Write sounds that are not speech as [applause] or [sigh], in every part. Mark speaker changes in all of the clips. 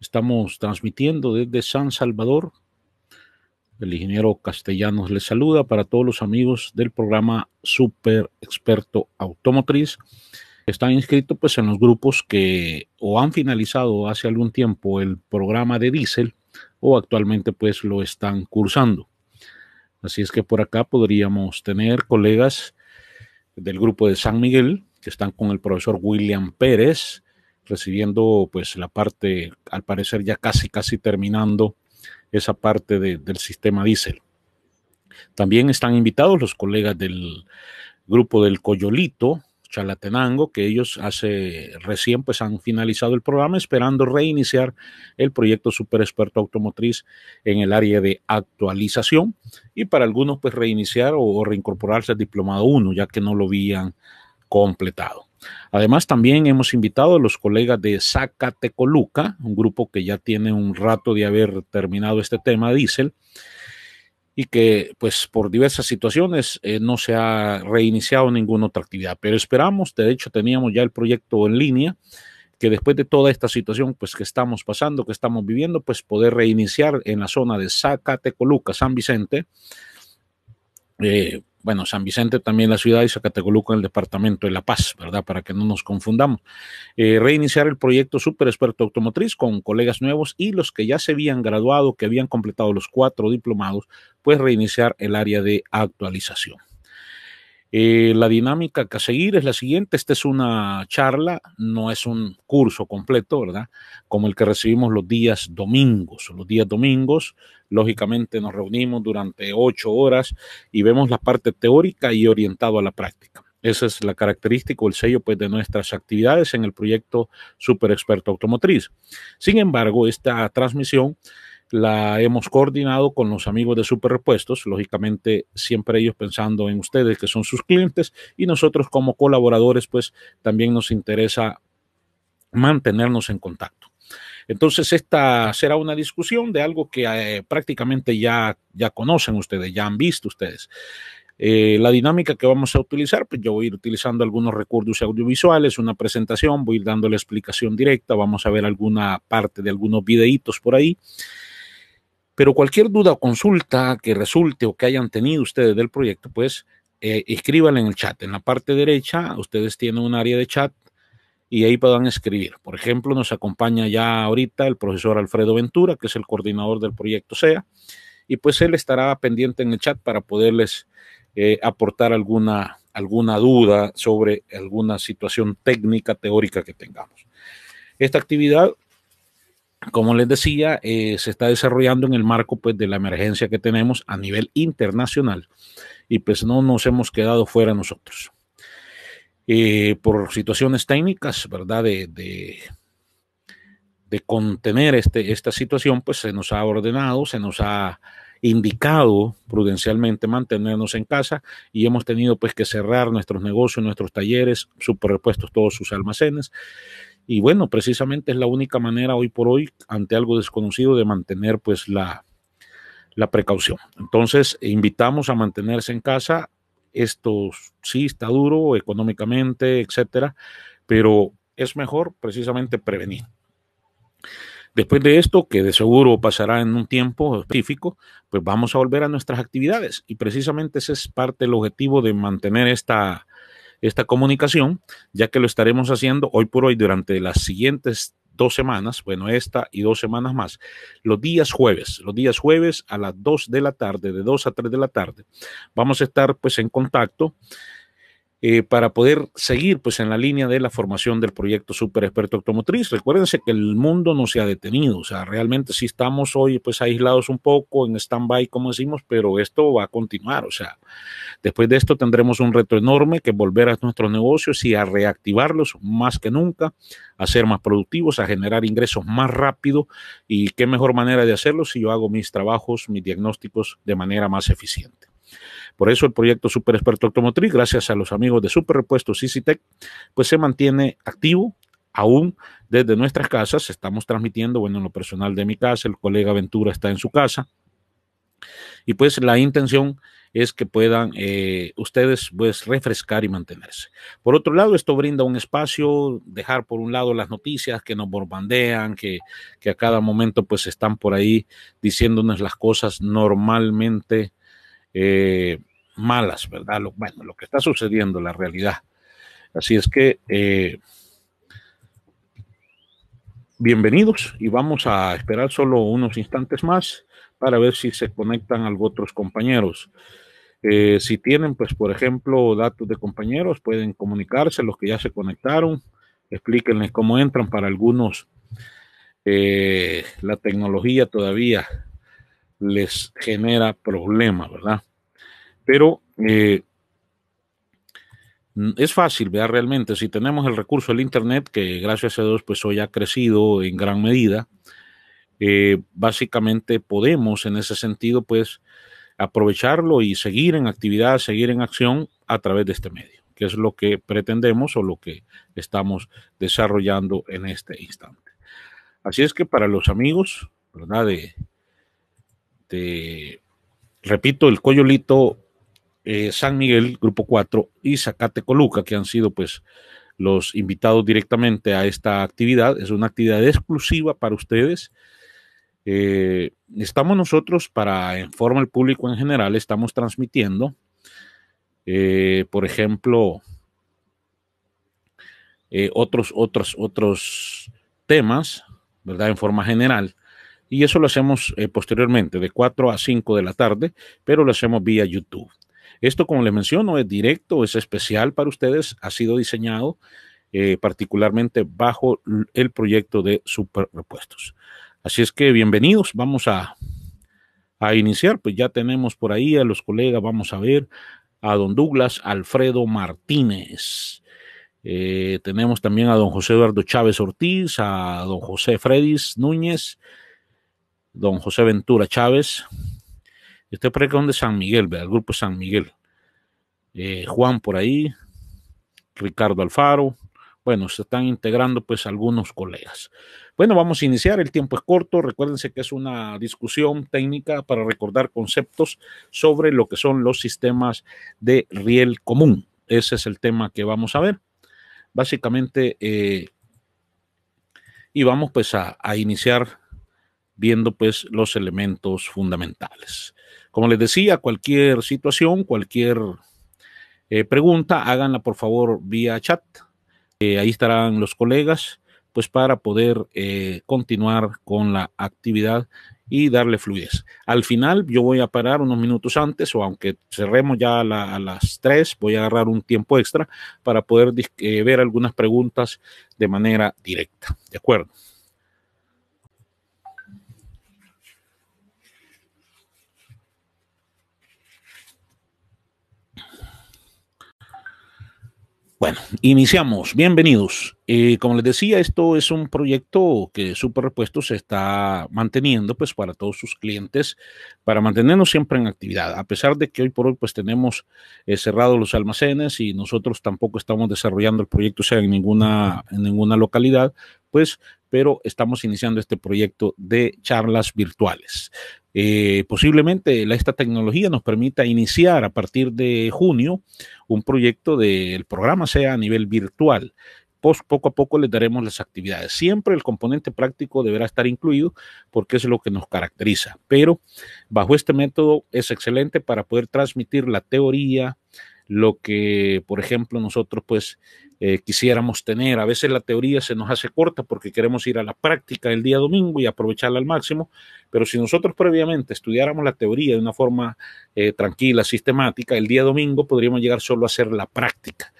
Speaker 1: Estamos transmitiendo desde San Salvador. El ingeniero Castellanos les saluda para todos los amigos del programa Super Experto Automotriz. Están inscritos pues en los grupos que o han finalizado hace algún tiempo el programa de diésel o actualmente pues lo están cursando. Así es que por acá podríamos tener colegas del grupo de San Miguel que están con el profesor William Pérez, recibiendo pues la parte, al parecer ya casi, casi terminando esa parte del sistema diésel. También están invitados los colegas del grupo del Coyolito, Chalatenango, que ellos hace recién pues han finalizado el programa esperando reiniciar el proyecto Super Experto Automotriz en el área de actualización y para algunos pues reiniciar o, reincorporarse al Diplomado 1 ya que no lo habían completado. Además, también hemos invitado a los colegas de Zacatecoluca, un grupo que ya tiene un rato de haber terminado este tema diésel y que pues por diversas situaciones eh, no se ha reiniciado ninguna otra actividad. Pero esperamos, de hecho teníamos ya el proyecto en línea, que después de toda esta situación pues que estamos pasando, que estamos viviendo, pues poder reiniciar en la zona de Zacatecoluca, San Vicente, eh, bueno, San Vicente también la ciudad y en el departamento de La Paz, ¿verdad? Para que no nos confundamos. Eh, reiniciar el proyecto Super Experto Automotriz con colegas nuevos y los que ya se habían graduado, que habían completado los cuatro diplomados, pues reiniciar el área de actualización. Eh, la dinámica que a seguir es la siguiente. Esta es una charla, no es un curso completo, ¿verdad? Como el que recibimos los días domingos. Los días domingos, lógicamente, nos reunimos durante ocho horas y vemos la parte teórica y orientado a la práctica. Esa es la característica o el sello pues, de nuestras actividades en el proyecto Super Experto Automotriz. Sin embargo, esta transmisión la hemos coordinado con los amigos de Superrepuestos, lógicamente siempre ellos pensando en ustedes que son sus clientes y nosotros como colaboradores pues también nos interesa mantenernos en contacto. Entonces esta será una discusión de algo que eh, prácticamente ya, ya conocen ustedes, ya han visto ustedes. Eh, la dinámica que vamos a utilizar, pues yo voy a ir utilizando algunos recursos audiovisuales, una presentación, voy a ir dando la explicación directa, vamos a ver alguna parte de algunos videitos por ahí. Pero cualquier duda o consulta que resulte o que hayan tenido ustedes del proyecto, pues eh, en el chat. En la parte derecha, ustedes tienen un área de chat y ahí puedan escribir. Por ejemplo, nos acompaña ya ahorita el profesor Alfredo Ventura, que es el coordinador del proyecto SEA, y pues él estará pendiente en el chat para poderles eh, aportar alguna, alguna duda sobre alguna situación técnica, teórica que tengamos. Esta actividad como les decía, eh, se está desarrollando en el marco pues, de la emergencia que tenemos a nivel internacional y pues no nos hemos quedado fuera nosotros. Eh, por situaciones técnicas, ¿verdad? De, de, contener este, esta situación, pues se nos ha ordenado, se nos ha indicado prudencialmente mantenernos en casa y hemos tenido pues que cerrar nuestros negocios, nuestros talleres, superpuestos todos sus almacenes y bueno, precisamente es la única manera hoy por hoy, ante algo desconocido, de mantener pues la, la precaución. Entonces, invitamos a mantenerse en casa. Esto sí está duro económicamente, etcétera, pero es mejor precisamente prevenir. Después de esto, que de seguro pasará en un tiempo específico, pues vamos a volver a nuestras actividades y precisamente ese es parte del objetivo de mantener esta esta comunicación, ya que lo estaremos haciendo hoy por hoy durante las siguientes dos semanas, bueno, esta y dos semanas más, los días jueves, los días jueves a las 2 de la tarde, de 2 a 3 de la tarde, vamos a estar pues en contacto eh, para poder seguir pues en la línea de la formación del proyecto Super Experto Automotriz. Recuérdense que el mundo no se ha detenido, o sea, realmente sí estamos hoy pues aislados un poco en stand-by, como decimos, pero esto va a continuar, o sea, después de esto tendremos un reto enorme que volver a nuestros negocios y a reactivarlos más que nunca, a ser más productivos, a generar ingresos más rápido y qué mejor manera de hacerlo si yo hago mis trabajos, mis diagnósticos de manera más eficiente. Por eso el proyecto Super Experto Automotriz, gracias a los amigos de Super Repuestos CITEC, pues se mantiene activo, aún desde nuestras casas. Estamos transmitiendo, bueno, en lo personal de mi casa, el colega Ventura está en su casa. Y pues la intención es que puedan eh, ustedes pues refrescar y mantenerse. Por otro lado, esto brinda un espacio, dejar por un lado las noticias que nos borbandean, que, que a cada momento pues están por ahí diciéndonos las cosas normalmente eh, malas, ¿verdad? Lo, bueno, lo que está sucediendo, la realidad. Así es que eh, bienvenidos y vamos a esperar solo unos instantes más para ver si se conectan algunos otros compañeros. Eh, si tienen, pues, por ejemplo, datos de compañeros, pueden comunicarse, los que ya se conectaron, explíquenles cómo entran para algunos. la tecnología todavía les genera problemas, ¿verdad? Pero eh, es fácil, ¿verdad? Realmente, si tenemos el recurso del Internet, que gracias a Dios, pues hoy ha crecido en gran medida, eh, básicamente podemos en ese sentido, pues, aprovecharlo y seguir en actividad, seguir en acción a través de este medio, que es lo que pretendemos o lo que estamos desarrollando en este instante. Así es que para los amigos, ¿verdad? De, este, repito, el Coyolito, eh, San Miguel, Grupo 4 y Zacate Coluca, que han sido pues los invitados directamente a esta actividad. Es una actividad exclusiva para ustedes. Eh, estamos nosotros para, en forma el público en general, estamos transmitiendo, eh, por ejemplo, otros, otros, otros temas, ¿verdad? En forma general y eso lo hacemos eh, posteriormente de 4 a 5 de la tarde, pero lo hacemos vía YouTube. Esto, como les menciono, es directo, es especial para ustedes, ha sido diseñado eh, particularmente bajo el proyecto de Super Así es que bienvenidos, vamos a, iniciar, pues ya tenemos por ahí a los colegas, vamos a ver a don Douglas Alfredo Martínez. Eh, tenemos también a don José Eduardo Chávez Ortiz, a don José Fredis Núñez, don José Ventura Chávez. este estoy por de San Miguel, El grupo San Miguel. Eh, Juan por ahí, Ricardo Alfaro. Bueno, se están integrando pues algunos colegas. Bueno, vamos a iniciar, el tiempo es corto, recuérdense que es una discusión técnica para recordar conceptos sobre lo que son los sistemas de riel común. Ese es el tema que vamos a ver. Básicamente, eh, y vamos pues a iniciar viendo pues los elementos fundamentales. Como les decía, cualquier situación, cualquier eh, pregunta, háganla por favor vía chat. Eh, ahí estarán los colegas, pues para poder eh, continuar con la actividad y darle fluidez. Al final yo voy a parar unos minutos antes o aunque cerremos ya a, a las 3, voy a agarrar un tiempo extra para poder ver algunas preguntas de manera directa. ¿De acuerdo? Bueno, iniciamos. Bienvenidos. Eh, como les decía, esto es un proyecto que Superrepuestos se está manteniendo pues para todos sus clientes, para mantenernos siempre en actividad. A pesar de que hoy por hoy pues tenemos eh, cerrados los almacenes y nosotros tampoco estamos desarrollando el proyecto sea, en ninguna, en ninguna localidad, pues pero estamos iniciando este proyecto de charlas virtuales. Eh, posiblemente esta tecnología nos permita iniciar a partir de junio un proyecto del programa, sea a nivel virtual. poco a poco les daremos las actividades. Siempre el componente práctico deberá estar incluido porque es lo que nos caracteriza. Pero bajo este método es excelente para poder transmitir la teoría, lo que, por ejemplo, nosotros pues eh, quisiéramos tener. A veces la teoría se nos hace corta porque queremos ir a la práctica el día domingo y aprovecharla al máximo, pero si nosotros previamente estudiáramos la teoría de una forma eh, tranquila, sistemática, el día domingo podríamos llegar solo a hacer la práctica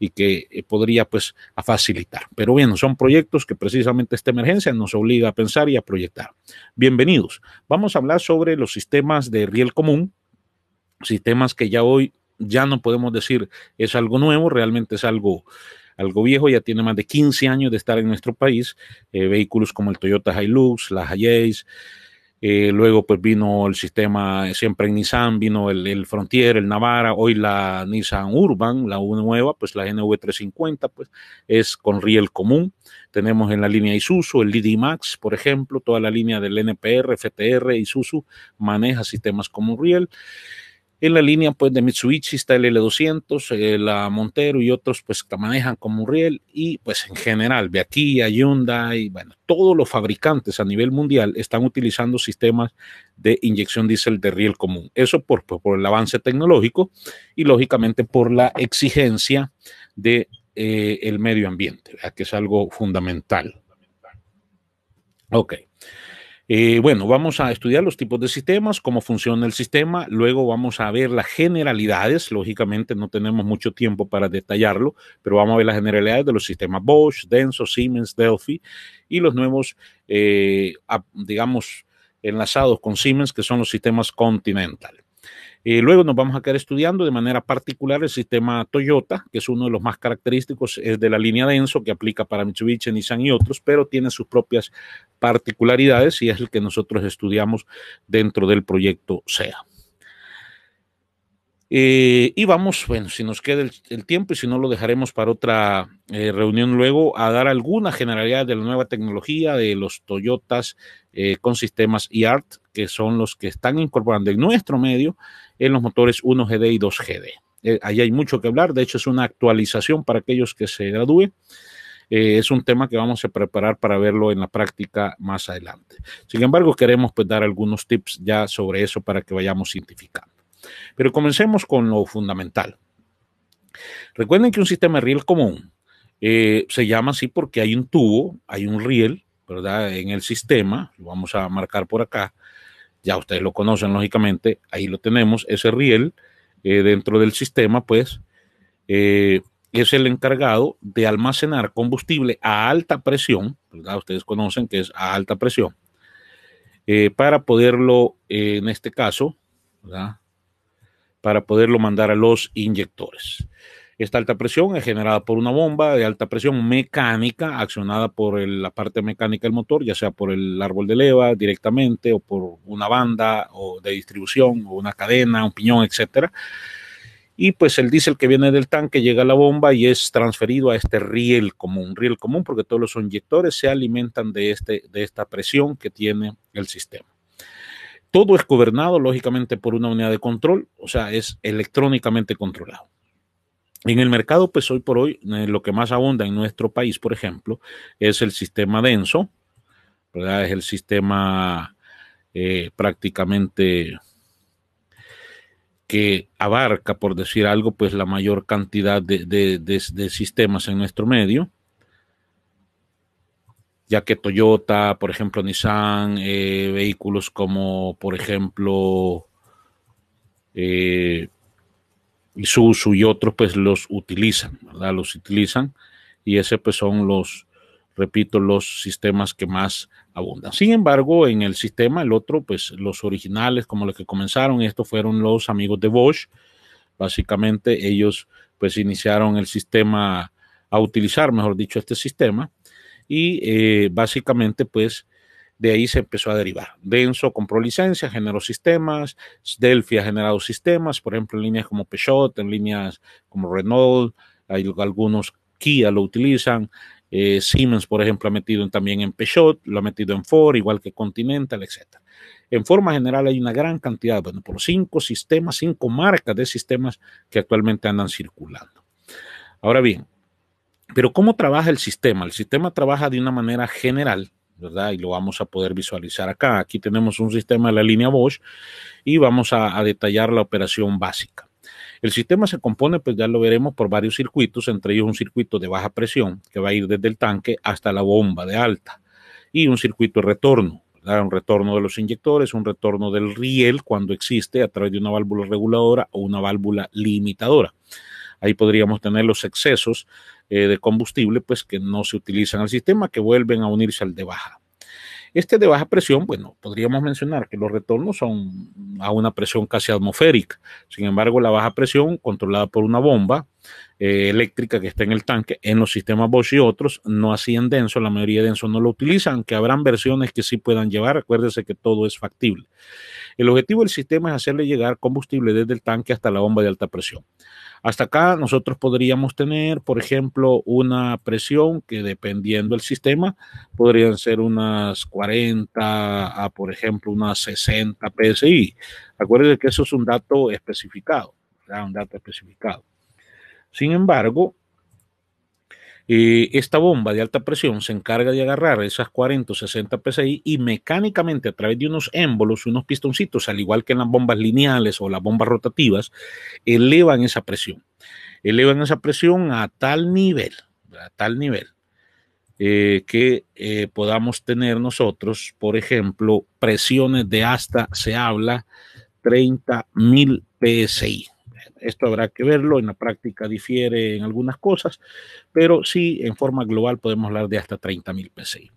Speaker 1: y que eh, podría pues a facilitar. Pero bueno, son proyectos que precisamente esta emergencia nos obliga a pensar y a proyectar. Bienvenidos. Vamos a hablar sobre los sistemas de riel común, sistemas que ya hoy ya no podemos decir es algo nuevo, realmente es algo, algo viejo, ya tiene más de 15 años de estar en nuestro país, eh, vehículos como el Toyota Hilux, la Hiace, eh, luego pues vino el sistema siempre en Nissan, vino el, Frontier, el Navara, hoy la Nissan Urban, la nueva, pues la NV350, pues es con riel común. Tenemos en la línea Isuzu, el Lidi Max, por ejemplo, toda la línea del NPR, FTR, Isuzu maneja sistemas como riel. En la línea pues de Mitsubishi está el L200, eh, la Montero y otros pues que manejan como un Riel y pues en general de aquí a Hyundai, bueno, todos los fabricantes a nivel mundial están utilizando sistemas de inyección diésel de riel común. Eso por, el avance tecnológico y lógicamente por la exigencia de eh, el medio ambiente, que es algo fundamental. Ok. Eh, bueno, vamos a estudiar los tipos de sistemas, cómo funciona el sistema, luego vamos a ver las generalidades, lógicamente no tenemos mucho tiempo para detallarlo, pero vamos a ver las generalidades de los sistemas Bosch, Denso, Siemens, Delphi y los nuevos, eh, digamos, enlazados con Siemens, que son los sistemas Continental. Eh, luego nos vamos a quedar estudiando de manera particular el sistema Toyota, que es uno de los más característicos, es de la línea Denso, que aplica para Mitsubishi, Nissan y otros, pero tiene sus propias particularidades y es el que nosotros estudiamos dentro del proyecto SEA. Eh, y vamos, bueno, si nos queda el, tiempo y si no lo dejaremos para otra eh, reunión luego, a dar alguna generalidad de la nueva tecnología de los Toyotas eh, con sistemas IART, que son los que están incorporando en nuestro medio en los motores 1GD y 2GD. ahí hay mucho que hablar, de hecho es una actualización para aquellos que se gradúen. es un tema que vamos a preparar para verlo en la práctica más adelante. Sin embargo, queremos pues, dar algunos tips ya sobre eso para que vayamos identificando. Pero comencemos con lo fundamental. Recuerden que un sistema de riel común eh, se llama así porque hay un tubo, hay un riel, ¿verdad? En el sistema, lo vamos a marcar por acá, ya ustedes lo conocen lógicamente, ahí lo tenemos, ese riel eh, dentro del sistema, pues eh, es el encargado de almacenar combustible a alta presión, ¿verdad? Ustedes conocen que es a alta presión, para poderlo, en este caso, ¿verdad? para poderlo mandar a los inyectores. Esta alta presión es generada por una bomba de alta presión mecánica accionada por la parte mecánica del motor, ya sea por el árbol de leva directamente o por una banda o de distribución o una cadena, un piñón, etcétera. Y pues el diésel que viene del tanque llega a la bomba y es transferido a este riel común, riel común porque todos los inyectores se alimentan de este, esta presión que tiene el sistema. Todo es gobernado, lógicamente, por una unidad de control, o sea, es electrónicamente controlado. En el mercado, pues hoy por hoy, eh, lo que más abunda en nuestro país, por ejemplo, es el sistema denso, Es el sistema eh, prácticamente que abarca, por decir algo, pues la mayor cantidad de sistemas en nuestro medio ya que Toyota, por ejemplo, Nissan, eh, vehículos como, por ejemplo, eh, Isuzu y otros, pues los utilizan, ¿verdad? Los utilizan y ese pues son los, repito, los sistemas que más abundan. Sin embargo, en el sistema, el otro, pues los originales, como los que comenzaron, estos fueron los amigos de Bosch. Básicamente ellos pues iniciaron el sistema a utilizar, mejor dicho, este sistema y eh, básicamente pues de ahí se empezó a derivar. Denso compró licencias, generó sistemas, Delphi ha generado sistemas, por ejemplo, en líneas como Peugeot, en líneas como Renault, hay algunos Kia lo utilizan, eh, Siemens, por ejemplo, ha metido también en Peugeot, lo ha metido en Ford, igual que Continental, etc. En forma general hay una gran cantidad, bueno, por cinco sistemas, cinco marcas de sistemas que actualmente andan circulando. Ahora bien, pero ¿cómo trabaja el sistema? El sistema trabaja de una manera general, ¿verdad? Y lo vamos a poder visualizar acá. Aquí tenemos un sistema de la línea Bosch y vamos a, a detallar la operación básica. El sistema se compone, pues ya lo veremos, por varios circuitos, entre ellos un circuito de baja presión que va a ir desde el tanque hasta la bomba de alta y un circuito de retorno un retorno de los inyectores, un retorno del riel cuando existe a través de una válvula reguladora o una válvula limitadora ahí podríamos tener los excesos eh, de combustible, pues que no se utilizan al sistema, que vuelven a unirse al de baja. Este de baja presión, bueno, podríamos mencionar que los retornos son a una presión casi atmosférica. Sin embargo, la baja presión, controlada por una bomba, eh, eléctrica que está en el tanque, en los sistemas Bosch y otros, no hacían denso, la mayoría de denso no lo utilizan, que habrán versiones que sí puedan llevar, acuérdense que todo es factible. El objetivo del sistema es hacerle llegar combustible desde el tanque hasta la bomba de alta presión. Hasta acá nosotros podríamos tener, por ejemplo, una presión que dependiendo del sistema podrían ser unas 40 a, por ejemplo, unas 60 PSI. Acuérdense que eso es un dato especificado, un dato especificado. Sin embargo, eh, esta bomba de alta presión se encarga de agarrar esas 40 o 60 PSI y mecánicamente a través de unos émbolos, unos pistoncitos, al igual que en las bombas lineales o las bombas rotativas, elevan esa presión. Elevan esa presión a tal nivel, a tal nivel, eh, que eh, podamos tener nosotros, por ejemplo, presiones de hasta, se habla, 30 mil PSI. Esto habrá que verlo, en la práctica difiere en algunas cosas, pero sí en forma global podemos hablar de hasta 30.000 PCI.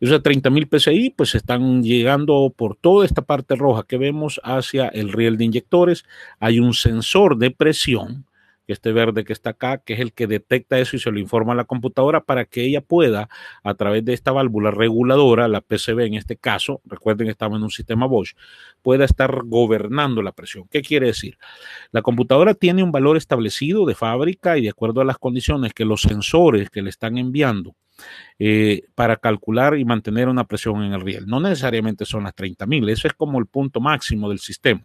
Speaker 1: Esos 30.000 PCI pues están llegando por toda esta parte roja que vemos hacia el riel de inyectores. Hay un sensor de presión este verde que está acá, que es el que detecta eso y se lo informa a la computadora para que ella pueda, a través de esta válvula reguladora, la PCB en este caso, recuerden que estamos en un sistema Bosch, pueda estar gobernando la presión. ¿Qué quiere decir? La computadora tiene un valor establecido de fábrica y de acuerdo a las condiciones que los sensores que le están enviando eh, para calcular y mantener una presión en el riel. No necesariamente son las 30.000, eso es como el punto máximo del sistema.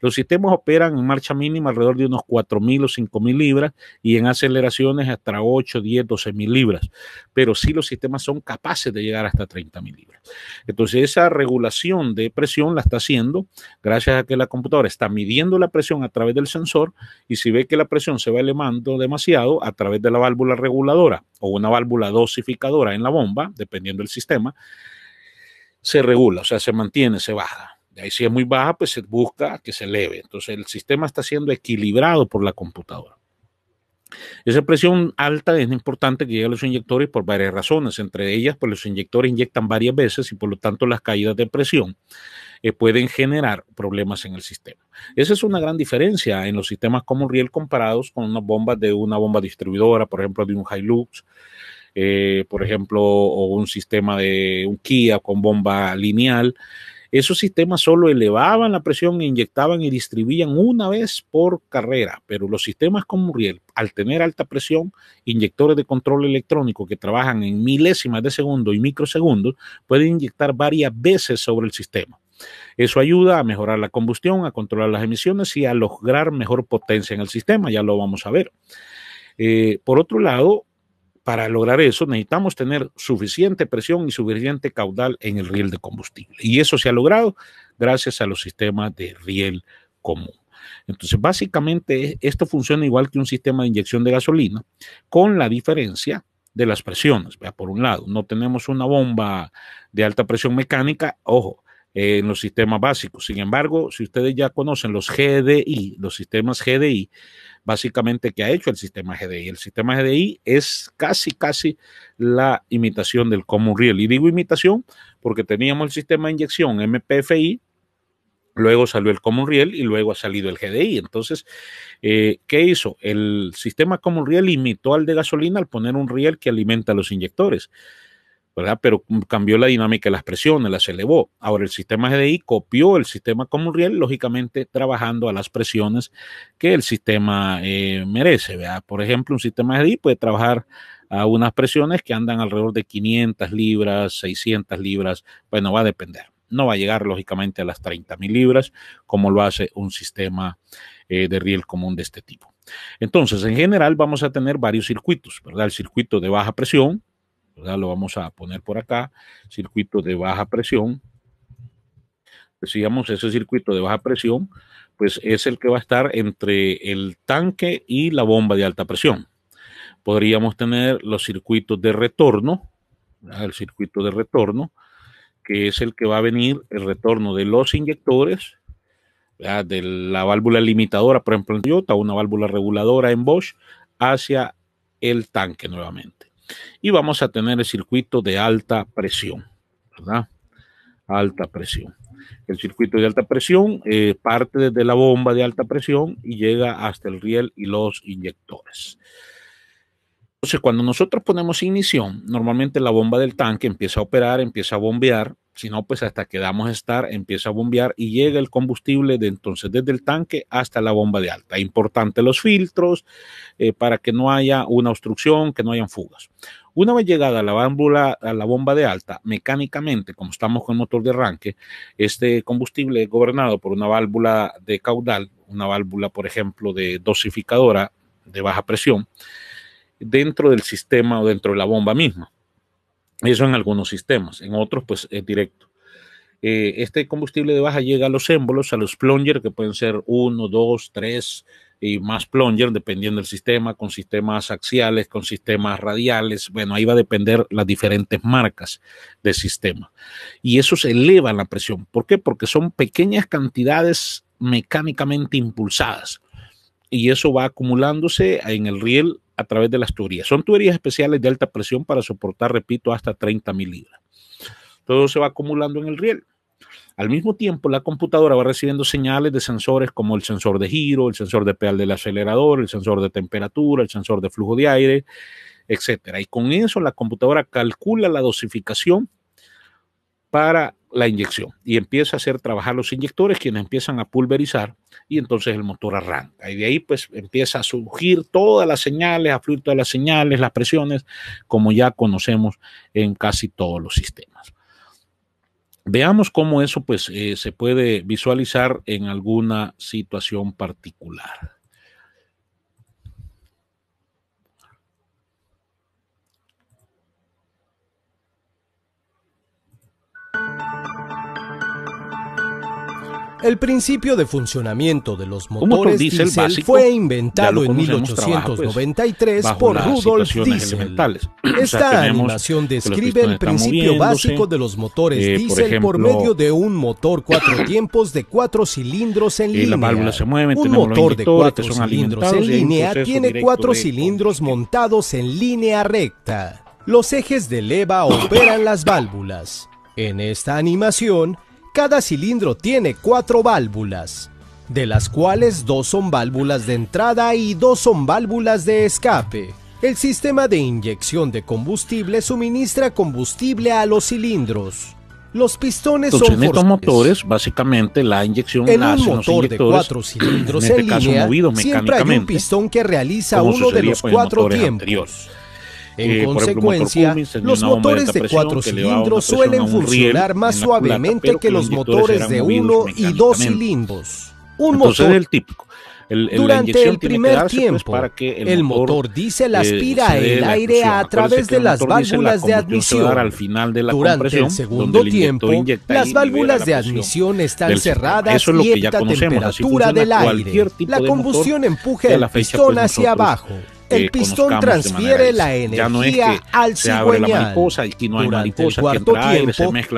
Speaker 1: Los sistemas operan en marcha mínima alrededor de unos 4.000 o 5.000 libras y en aceleraciones hasta 8, 10, 12.000 libras. Pero sí los sistemas son capaces de llegar hasta 30.000 libras. Entonces esa regulación de presión la está haciendo gracias a que la computadora está midiendo la presión a través del sensor y si ve que la presión se va elevando demasiado a través de la válvula reguladora o una válvula dosificadora en la bomba, dependiendo del sistema, se regula, o sea, se mantiene, se baja. Y si es muy baja, pues se busca que se eleve. Entonces el sistema está siendo equilibrado por la computadora. Esa presión alta es importante que llegue a los inyectores por varias razones. Entre ellas, pues los inyectores inyectan varias veces y por lo tanto las caídas de presión eh, pueden generar problemas en el sistema. Esa es una gran diferencia en los sistemas como riel comparados con unas bombas de una bomba distribuidora, por ejemplo, de un Hilux, eh, por ejemplo, o un sistema de un Kia con bomba lineal. Esos sistemas solo elevaban la presión, e inyectaban y distribuían una vez por carrera, pero los sistemas con Muriel, al tener alta presión, inyectores de control electrónico que trabajan en milésimas de segundo y microsegundos, pueden inyectar varias veces sobre el sistema. Eso ayuda a mejorar la combustión, a controlar las emisiones y a lograr mejor potencia en el sistema, ya lo vamos a ver. Eh, por otro lado, para lograr eso necesitamos tener suficiente presión y suficiente caudal en el riel de combustible. Y eso se ha logrado gracias a los sistemas de riel común. Entonces, básicamente esto funciona igual que un sistema de inyección de gasolina, con la diferencia de las presiones. ¿vea? Por un lado, no tenemos una bomba de alta presión mecánica, ojo, en los sistemas básicos. Sin embargo, si ustedes ya conocen los GDI, los sistemas GDI, básicamente que ha hecho el sistema GDI. El sistema GDI es casi, casi la imitación del Common riel Y digo imitación porque teníamos el sistema de inyección MPFI, luego salió el Common riel y luego ha salido el GDI. Entonces, eh, ¿qué hizo? El sistema Common riel imitó al de gasolina al poner un riel que alimenta a los inyectores. Pero cambió la dinámica de las presiones, las elevó. Ahora el sistema GDI copió el sistema común riel, lógicamente trabajando a las presiones que el sistema eh, merece, Por ejemplo, un sistema GDI puede trabajar a unas presiones que andan alrededor de 500 libras, 600 libras, bueno, pues va a depender. No va a llegar lógicamente a las 30 mil libras como lo hace un sistema eh, de riel común de este tipo. Entonces, en general vamos a tener varios circuitos, ¿verdad? El circuito de baja presión, lo vamos a poner por acá, circuito de baja presión. Pues, Decíamos, ese circuito de baja presión, pues es el que va a estar entre el tanque y la bomba de alta presión. Podríamos tener los circuitos de retorno, el circuito de retorno, que es el que va a venir el retorno de los inyectores, de la válvula limitadora, por ejemplo en Toyota, una válvula reguladora en Bosch, hacia el tanque nuevamente y vamos a tener el circuito de alta presión, ¿verdad? Alta presión. El circuito de alta presión eh, parte desde la bomba de alta presión y llega hasta el riel y los inyectores. Entonces, cuando nosotros ponemos ignición, normalmente la bomba del tanque empieza a operar, empieza a bombear si pues hasta que damos estar, empieza a bombear y llega el combustible de entonces desde el tanque hasta la bomba de alta. Importante los filtros eh, para que no haya una obstrucción, que no hayan fugas. Una vez llegada a la válvula a la bomba de alta, mecánicamente, como estamos con el motor de arranque, este combustible gobernado por una válvula de caudal, una válvula, por ejemplo, de dosificadora de baja presión, dentro del sistema o dentro de la bomba misma. Eso en algunos sistemas, en otros pues es directo. Eh, este combustible de baja llega a los émbolos, a los plunger, que pueden ser uno, dos, tres y más plunger, dependiendo del sistema, con sistemas axiales, con sistemas radiales. Bueno, ahí va a depender las diferentes marcas de sistema. Y eso se eleva la presión. ¿Por qué? Porque son pequeñas cantidades mecánicamente impulsadas. Y eso va acumulándose en el riel a través de las tuberías. Son tuberías especiales de alta presión para soportar, repito, hasta 30 mil libras. Todo se va acumulando en el riel. Al mismo tiempo, la computadora va recibiendo señales de sensores como el sensor de giro, el sensor de pedal del acelerador, el sensor de temperatura, el sensor de flujo de aire, etc. Y con eso la computadora calcula la dosificación para la inyección y empieza a hacer trabajar los inyectores, quienes empiezan a pulverizar y entonces el motor arranca. Y de ahí pues empieza a surgir todas las señales, a fluir todas las señales, las presiones, como ya conocemos en casi todos los sistemas. Veamos cómo eso pues eh, se puede visualizar en alguna situación particular.
Speaker 2: El principio de funcionamiento de los motores diesel fue inventado en 1893 pues, por Rudolf Diesel.
Speaker 1: [clears throat] Esta animación describe el principio básico de los motores diesel eh, por, medio
Speaker 2: de un motor cuatro [clears throat] tiempos de cuatro cilindros en línea. un motor de cuatro cilindros en línea tiene cuatro cilindros montados en línea recta. Los ejes de leva operan las válvulas. En esta animación, cada cilindro tiene cuatro válvulas, de las cuales dos son válvulas de entrada y dos son válvulas de escape. El sistema de inyección de combustible suministra combustible a los cilindros. Los pistones son en motores,
Speaker 1: básicamente la inyección en un motor de cuatro cilindros en, este siempre hay un pistón
Speaker 2: que realiza uno de los pues, cuatro
Speaker 1: tiempos. Eh, en consecuencia, los
Speaker 2: motores de cuatro cilindros suelen funcionar más suavemente que los, motores de uno y dos cilindros. Un motor.
Speaker 1: típico. Durante el primer
Speaker 2: tiempo, el, motor, dice aspira el aire a través de las válvulas de admisión.
Speaker 1: final Durante el segundo tiempo, las válvulas de
Speaker 2: admisión están cerradas y temperatura del aire. La combustión empuja el pues, pistón hacia abajo. El pistón transfiere la energía al cigüeñal
Speaker 1: el cuarto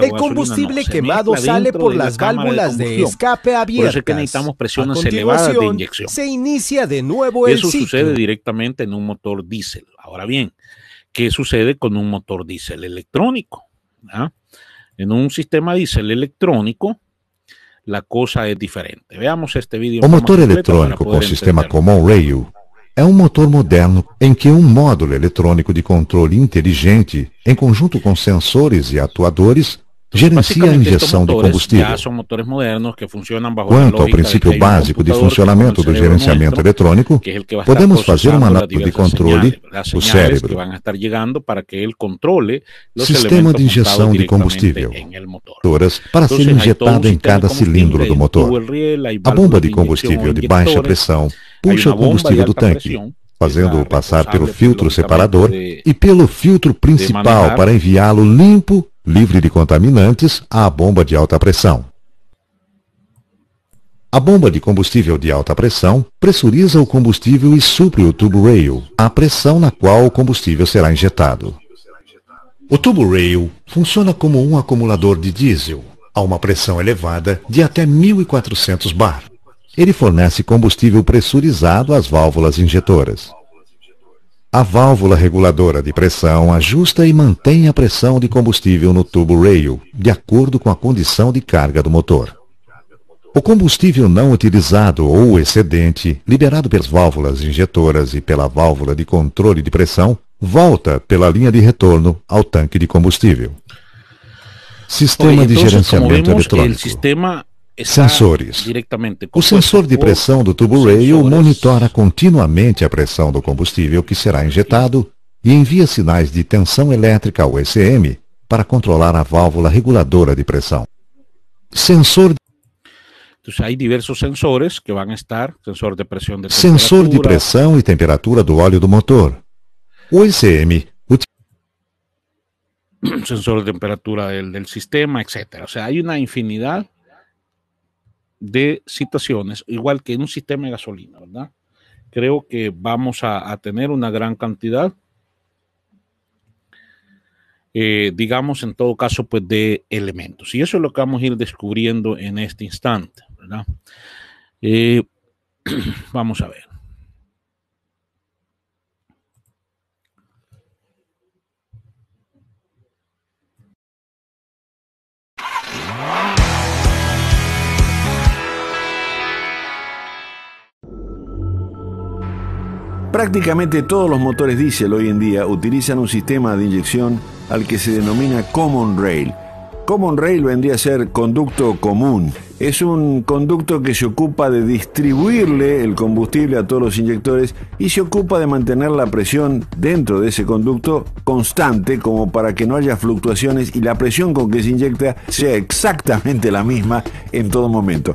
Speaker 1: el combustible quemado sale por las válvulas de, escape abiertas. Por eso necesitamos presiones elevadas de inyección. Se
Speaker 2: inicia de nuevo el Eso sucede
Speaker 1: directamente en un motor diésel. Ahora bien, ¿qué sucede con un motor diésel electrónico? ¿Ah? En un sistema diésel electrónico, la cosa es diferente. Veamos este video. Un motor electrónico con sistema
Speaker 3: como Rayu é um motor moderno em que um módulo eletrônico de controle inteligente, em conjunto com sensores e atuadores, gerencia a injeção de combustível.
Speaker 1: Quanto ao princípio básico de funcionamento do gerenciamento eletrônico, é podemos fazer uma análise de
Speaker 3: controle do cérebro, sistema de injeção de combustível, toras para ser injetada em cada cilindro do motor, a bomba de combustível de baixa pressão, puxa o combustível do tá tanque, fazendo-o passar pelo filtro separador e pelo filtro principal para enviá-lo limpo, livre de contaminantes, à bomba de alta pressão. A bomba de combustível de alta pressão pressuriza o combustível e supre o tubo rail, a pressão na qual o combustível será injetado. O tubo rail funciona como um acumulador de diesel, a uma pressão elevada de até 1400 bar. Ele fornece combustível pressurizado às válvulas injetoras. A válvula reguladora de pressão ajusta e mantém a pressão de combustível no tubo rail, de acordo com a condição de carga do motor. O combustível não utilizado ou excedente, liberado pelas válvulas injetoras e pela válvula de controle de pressão, volta pela linha de retorno ao tanque de combustível. Sistema de então, gerenciamento eletrônico.
Speaker 1: sistema Sensores. O sensor de
Speaker 3: pressão do tubo rail monitora continuamente a pressão do combustível que será injetado e envia sinais de tensão elétrica ao ECM para controlar a válvula reguladora de pressão. Sensor
Speaker 1: diversos sensores que estar, sensor de de sensor de pressão
Speaker 3: e temperatura do óleo do motor. O ECM
Speaker 1: sensor de temperatura del, del sistema, etc. O sea, hay una infinidad de situaciones, igual que en un sistema de gasolina, ¿verdad? Creo que vamos a, tener una gran cantidad, eh, digamos, en todo caso, pues de elementos. Y eso es lo que vamos a ir descubriendo en este instante, ¿verdad? Eh, [clears throat] vamos a ver.
Speaker 4: Prácticamente todos los motores diésel hoy en día utilizan un sistema de inyección al que se denomina Common Rail. Common Rail vendría a ser conducto común. Es un conducto que se ocupa de distribuirle el combustible a todos los inyectores y se ocupa de mantener la presión dentro de ese conducto constante como para que no haya fluctuaciones y la presión con que se inyecta sea exactamente la misma en todo momento.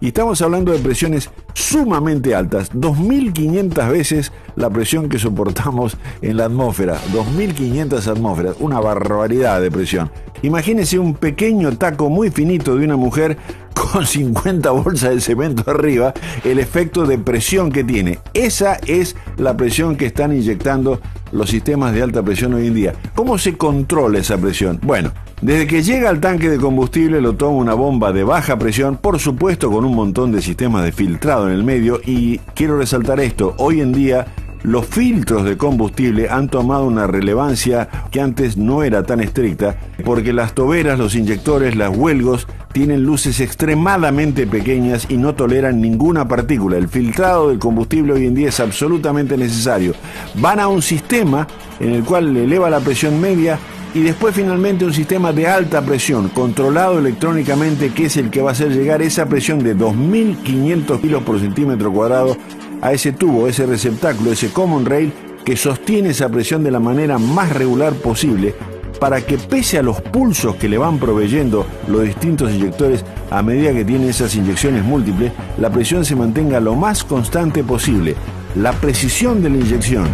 Speaker 4: Y estamos hablando de presiones sumamente altas, 2.500 veces la presión que soportamos en la atmósfera, 2.500 atmósferas, una barbaridad de presión. Imagínense un pequeño taco muy finito de una mujer [laughs] con 50 bolsas de cemento arriba, el efecto de presión que tiene. Esa es la presión que están inyectando los sistemas de alta presión hoy en día. ¿Cómo se controla esa presión? Bueno, desde que llega al tanque de combustible lo toma una bomba de baja presión, por supuesto con un montón de sistemas de filtrado en el medio y quiero resaltar esto, hoy en día los filtros de combustible han tomado una relevancia que antes no era tan estricta, porque las toberas, los inyectores, las huelgos tienen luces extremadamente pequeñas y no toleran ninguna partícula. El filtrado del combustible hoy en día es absolutamente necesario. Van a un sistema en el cual eleva la presión media y después finalmente un sistema de alta presión controlado electrónicamente que es el que va a hacer llegar esa presión de 2.500 kilos por centímetro cuadrado a ese tubo, ese receptáculo, ese common rail que sostiene esa presión de la manera más regular posible para que pese a los pulsos que le van proveyendo los distintos inyectores a medida que tiene esas inyecciones múltiples, la presión se mantenga lo más constante posible. La precisión de la inyección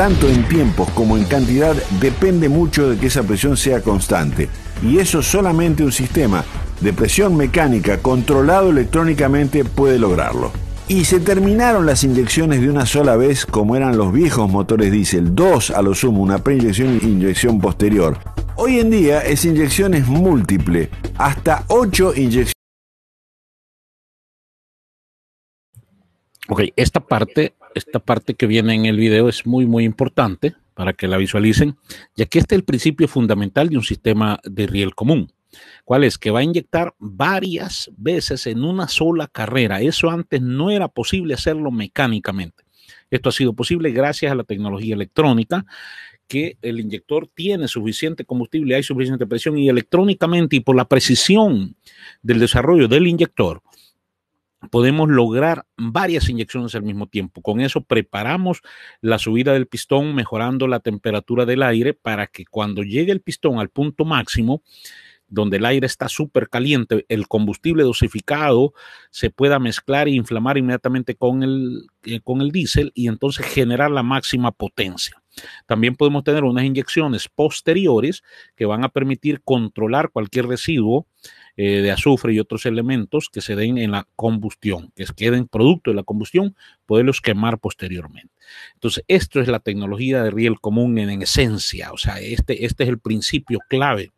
Speaker 4: tanto en tiempos como en cantidad, depende mucho de que esa presión sea constante. Y eso solamente un sistema de presión mecánica controlado electrónicamente puede lograrlo. Y se terminaron las inyecciones de una sola vez como eran los viejos motores diésel, dos a lo sumo, una preinyección y inyección posterior. Hoy en día es inyección es múltiple, hasta ocho inyecciones. Ok, esta parte esta parte
Speaker 1: que viene en el video es muy, muy importante para que la visualicen, ya que este es el principio fundamental de un sistema de riel común. ¿Cuál es? Que va a inyectar varias veces en una sola carrera. Eso antes no era posible hacerlo mecánicamente. Esto ha sido posible gracias a la tecnología electrónica, que el inyector tiene suficiente combustible, hay suficiente presión y electrónicamente y por la precisión del desarrollo del inyector, podemos lograr varias inyecciones al mismo tiempo. Con eso preparamos la subida del pistón, mejorando la temperatura del aire para que cuando llegue el pistón al punto máximo, donde el aire está súper caliente, el combustible dosificado se pueda mezclar e inflamar inmediatamente con el, eh, con el diésel y entonces generar la máxima potencia. También podemos tener unas inyecciones posteriores que van a permitir controlar cualquier residuo eh, de azufre y otros elementos que se den en la combustión, que queden producto de la combustión, poderlos quemar posteriormente. Entonces, esto es la tecnología de riel común en, esencia, o sea, este, este es el principio clave.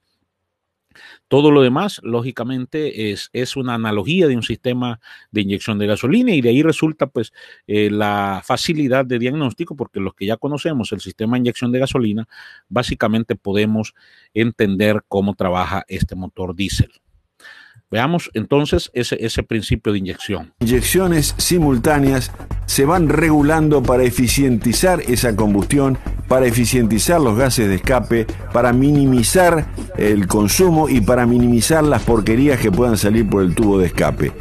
Speaker 1: Todo lo demás, lógicamente, es, una analogía de un sistema de inyección de gasolina y de ahí resulta pues eh, la facilidad de diagnóstico, porque los que ya conocemos el sistema de inyección de gasolina, básicamente podemos entender cómo trabaja este motor diésel. Veamos entonces ese, ese principio de inyección.
Speaker 4: Inyecciones simultáneas se van regulando para eficientizar esa combustión, para eficientizar los gases de escape, para minimizar el consumo y para minimizar las porquerías que puedan salir por el tubo de escape.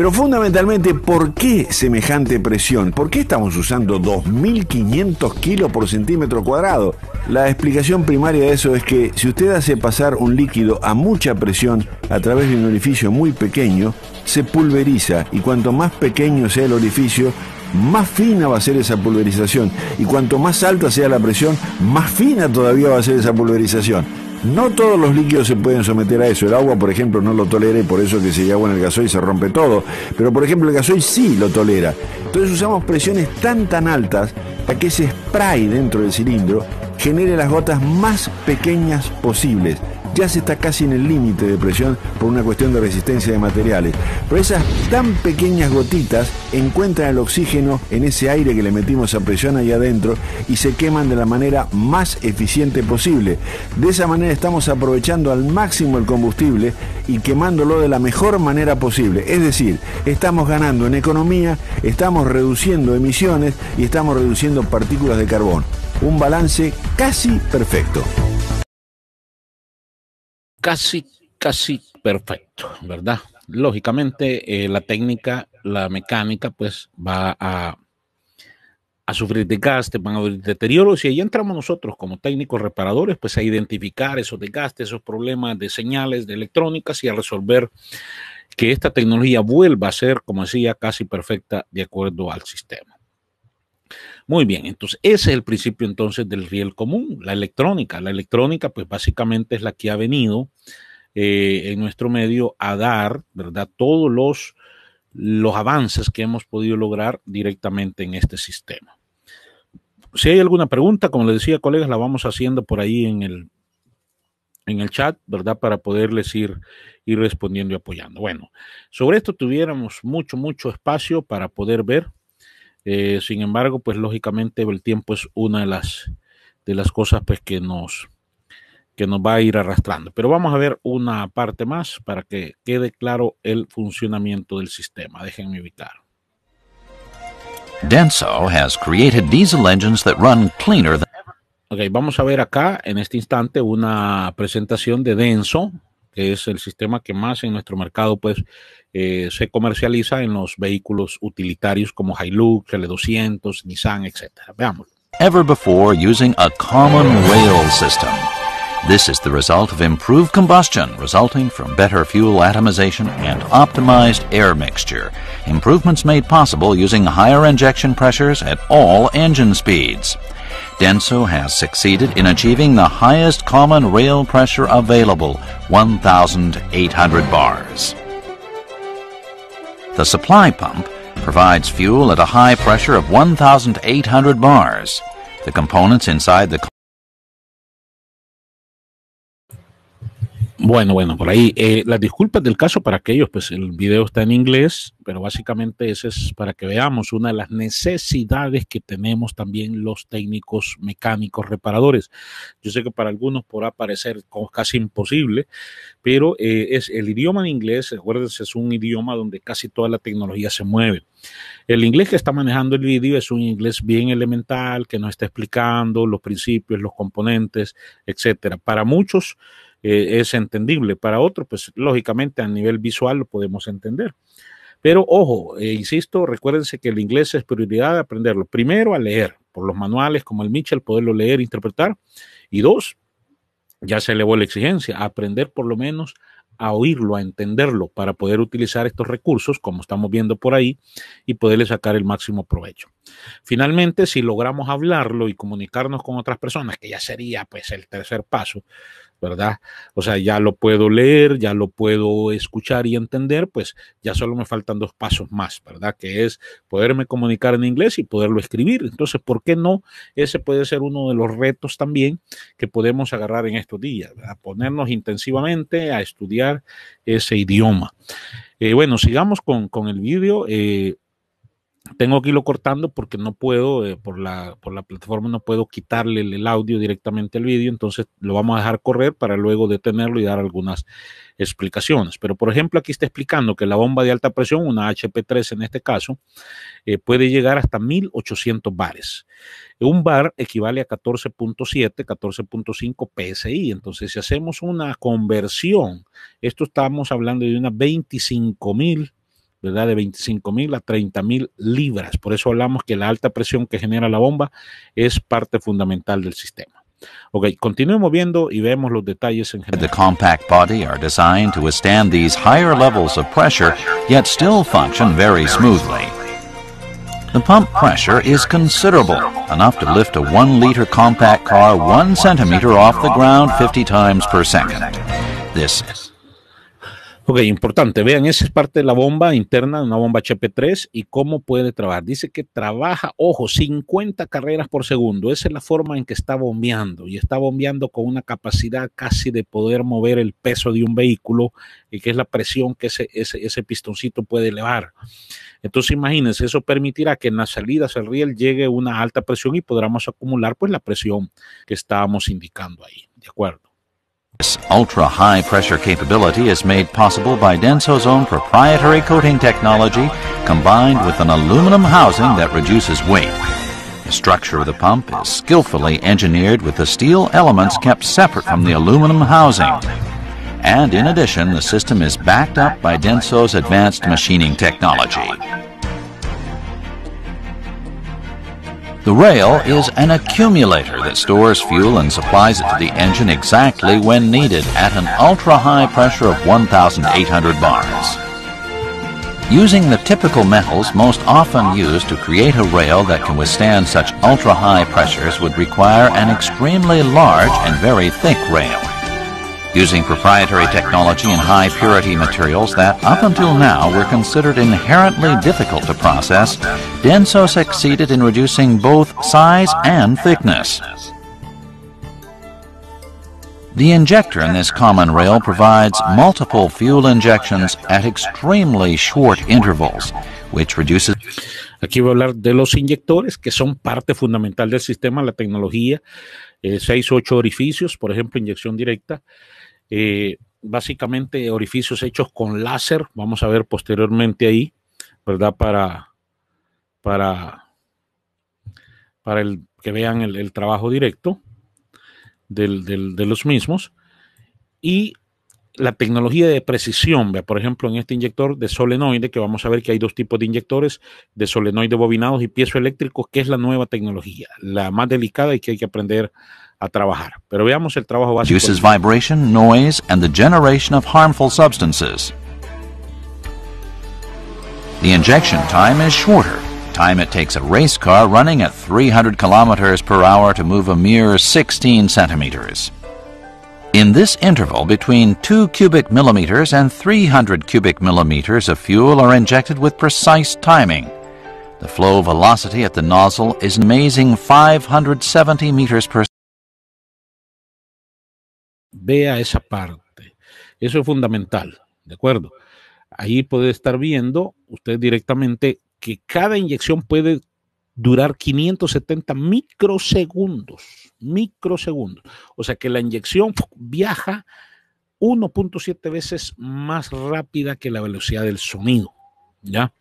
Speaker 4: Pero fundamentalmente, ¿por qué semejante presión? ¿Por qué estamos usando 2.500 kilos por centímetro cuadrado? La explicación primaria de eso es que si usted hace pasar un líquido a mucha presión a través de un orificio muy pequeño, se pulveriza y cuanto más pequeño sea el orificio, más fina va a ser esa pulverización. Y cuanto más alta sea la presión, más fina todavía va a ser esa pulverización. No todos los líquidos se pueden someter a eso. El agua, por ejemplo, no lo tolera y por eso que si lleva agua en el gasoil se rompe todo. Pero, por ejemplo, el gasoil sí lo tolera. Entonces usamos presiones tan tan altas para que ese spray dentro del cilindro genere las gotas más pequeñas posibles ya se está casi en el límite de presión por una cuestión de resistencia de materiales. Pero esas tan pequeñas gotitas encuentran el oxígeno en ese aire que le metimos a presión ahí adentro y se queman de la manera más eficiente posible. De esa manera estamos aprovechando al máximo el combustible y quemándolo de la mejor manera posible. Es decir, estamos ganando en economía, estamos reduciendo emisiones y estamos reduciendo partículas de carbón. Un balance casi perfecto
Speaker 1: casi, casi perfecto, ¿verdad? Lógicamente, eh, la técnica, la mecánica, pues va a, sufrir desgaste, van a haber deterioros y ahí entramos nosotros como técnicos reparadores, pues a identificar esos desgastes, esos problemas de señales, de electrónicas y a resolver que esta tecnología vuelva a ser, como decía, casi perfecta de acuerdo al sistema. Muy bien, entonces ese es el principio entonces del riel común, la electrónica. La electrónica pues básicamente es la que ha venido eh, en nuestro medio a dar, ¿verdad? Todos los, los avances que hemos podido lograr directamente en este sistema. Si hay alguna pregunta, como les decía colegas, la vamos haciendo por ahí en el, en el chat, ¿verdad? Para poderles ir, ir respondiendo y apoyando. Bueno, sobre esto tuviéramos mucho, mucho espacio para poder ver eh, sin embargo, pues lógicamente el tiempo es una de las, de las cosas pues, que, nos, que nos va
Speaker 5: a ir arrastrando.
Speaker 1: Pero vamos a ver una parte más para que quede claro el funcionamiento del sistema. Déjenme evitar.
Speaker 5: Denso has created
Speaker 1: diesel engines that run cleaner than Ok, vamos a ver acá en este instante una presentación de Denso, que es el sistema que más en nuestro mercado pues, eh, se comercializa en los vehículos utilitarios como Hilux, L200, Nissan, etc. Veámoslo.
Speaker 5: Ever before using a common rail system. This is the result of improved combustion resulting from better fuel atomization and optimized air mixture. Improvements made possible using higher injection pressures at all engine speeds. Denso has succeeded in achieving the highest common rail pressure available, 1,800 bars. The supply pump provides fuel at a high pressure of 1,800 bars. The components inside the
Speaker 1: Bueno, bueno, por ahí. Eh, las disculpas del caso para aquellos, pues el video está en inglés, pero básicamente ese es para que veamos una de las necesidades que tenemos también los técnicos mecánicos reparadores. Yo sé que para algunos podrá parecer casi imposible, pero eh, es el idioma en inglés, acuérdense, es un idioma donde casi toda la tecnología se mueve. El inglés que está manejando el vídeo es un inglés bien elemental que no está explicando los principios, los componentes, etcétera. Para muchos, eh, es entendible. Para otros, pues lógicamente a nivel visual lo podemos entender. Pero ojo, eh, insisto, recuérdense que el inglés es prioridad de aprenderlo. Primero, a leer, por los manuales como el Mitchell, poderlo leer, interpretar. Y dos, ya se elevó la exigencia, aprender por lo menos a oírlo, a entenderlo, para poder utilizar estos recursos, como estamos viendo por ahí, y poderle sacar el máximo provecho. Finalmente, si logramos hablarlo y comunicarnos con otras personas, que ya sería pues el tercer paso, ¿verdad? O sea, ya lo puedo leer, ya lo puedo escuchar y entender, pues ya solo me faltan dos pasos más, ¿verdad? Que es poderme comunicar en inglés y poderlo escribir. Entonces, ¿por qué no? Ese puede ser uno de los retos también que podemos agarrar en estos días, a ponernos intensivamente a estudiar ese idioma. Eh, bueno, sigamos con, el vídeo. Eh, tengo que irlo cortando porque no puedo, eh, por, la, por la plataforma no puedo quitarle el, audio directamente al vídeo, entonces lo vamos a dejar correr para luego detenerlo y dar algunas explicaciones. Pero por ejemplo, aquí está explicando que la bomba de alta presión, una HP3 en este caso, eh, puede llegar hasta 1800 bares. Un bar equivale a 14.7, 14.5 PSI. Entonces, si hacemos una conversión, esto estamos hablando de unas 25.000 mil ¿verdad? De 25 mil a 30 mil libras. Por eso hablamos que la alta presión que genera la bomba es parte fundamental del sistema. Ok, continuemos viendo y vemos los detalles
Speaker 5: en general. The compact body are designed to withstand these higher levels of pressure, yet still function very smoothly. The pump pressure is considerable, enough to lift a one-liter compact car one centimeter off the ground 50 times per second. This Ok, importante. Vean, esa es parte de la bomba
Speaker 1: interna, una bomba HP3 y cómo puede trabajar. Dice que trabaja, ojo, 50 carreras por segundo. Esa es la forma en que está bombeando y está bombeando con una capacidad casi de poder mover el peso de un vehículo, y que es la presión que ese, ese, pistoncito puede elevar. Entonces, imagínense, eso permitirá que en las salidas al riel llegue una alta presión y podamos acumular pues la presión que estábamos indicando ahí. ¿De acuerdo?
Speaker 5: This ultra-high pressure capability is made possible by Denso's own proprietary coating technology combined with an aluminum housing that reduces weight. The structure of the pump is skillfully engineered with the steel elements kept separate from the aluminum housing. And in addition, the system is backed up by Denso's advanced machining technology. The rail is an accumulator that stores fuel and supplies it to the engine exactly when needed at an ultra-high pressure of 1,800 bars. Using the typical metals most often used to create a rail that can withstand such ultra-high pressures would require an extremely large and very thick rail. Using proprietary technology and high purity materials that up until now were considered inherently difficult to process, Denso succeeded in reducing both size and thickness. The injector in this common rail provides multiple fuel injections at extremely short intervals, which reduces Aquí voy a hablar de los inyectores, que son parte
Speaker 1: fundamental del sistema, la tecnología, eh, seis, ocho orificios, por ejemplo, inyección directa, eh, básicamente orificios hechos con láser, vamos a ver posteriormente ahí, ¿verdad? Para para, para el, que vean el, trabajo directo del, de los mismos. Y la tecnología de precisión, ¿vea? por ejemplo, en este inyector de solenoide, que vamos a ver que hay dos tipos de inyectores, de solenoide bobinados y piezoeléctricos, que es la nueva tecnología, la más delicada y que hay que aprender a trabajar. Pero veamos el trabajo básico.
Speaker 5: vibration, noise and the generation harmful substances. injection time is shorter. time it takes a race car running at 300 kilometers per hour to move a mere 16 centimeters. In this interval between 2 cubic millimeters and 300 cubic millimeters of fuel are injected with precise timing. The flow velocity at the nozzle is an amazing 570 meters per Vea
Speaker 1: esa parte. Eso es fundamental, ¿de acuerdo? Ahí puede estar viendo usted directamente que cada inyección puede durar 570 microsegundos, microsegundos. O sea que la inyección viaja 1.7 veces más rápida que la velocidad del sonido, ¿ya?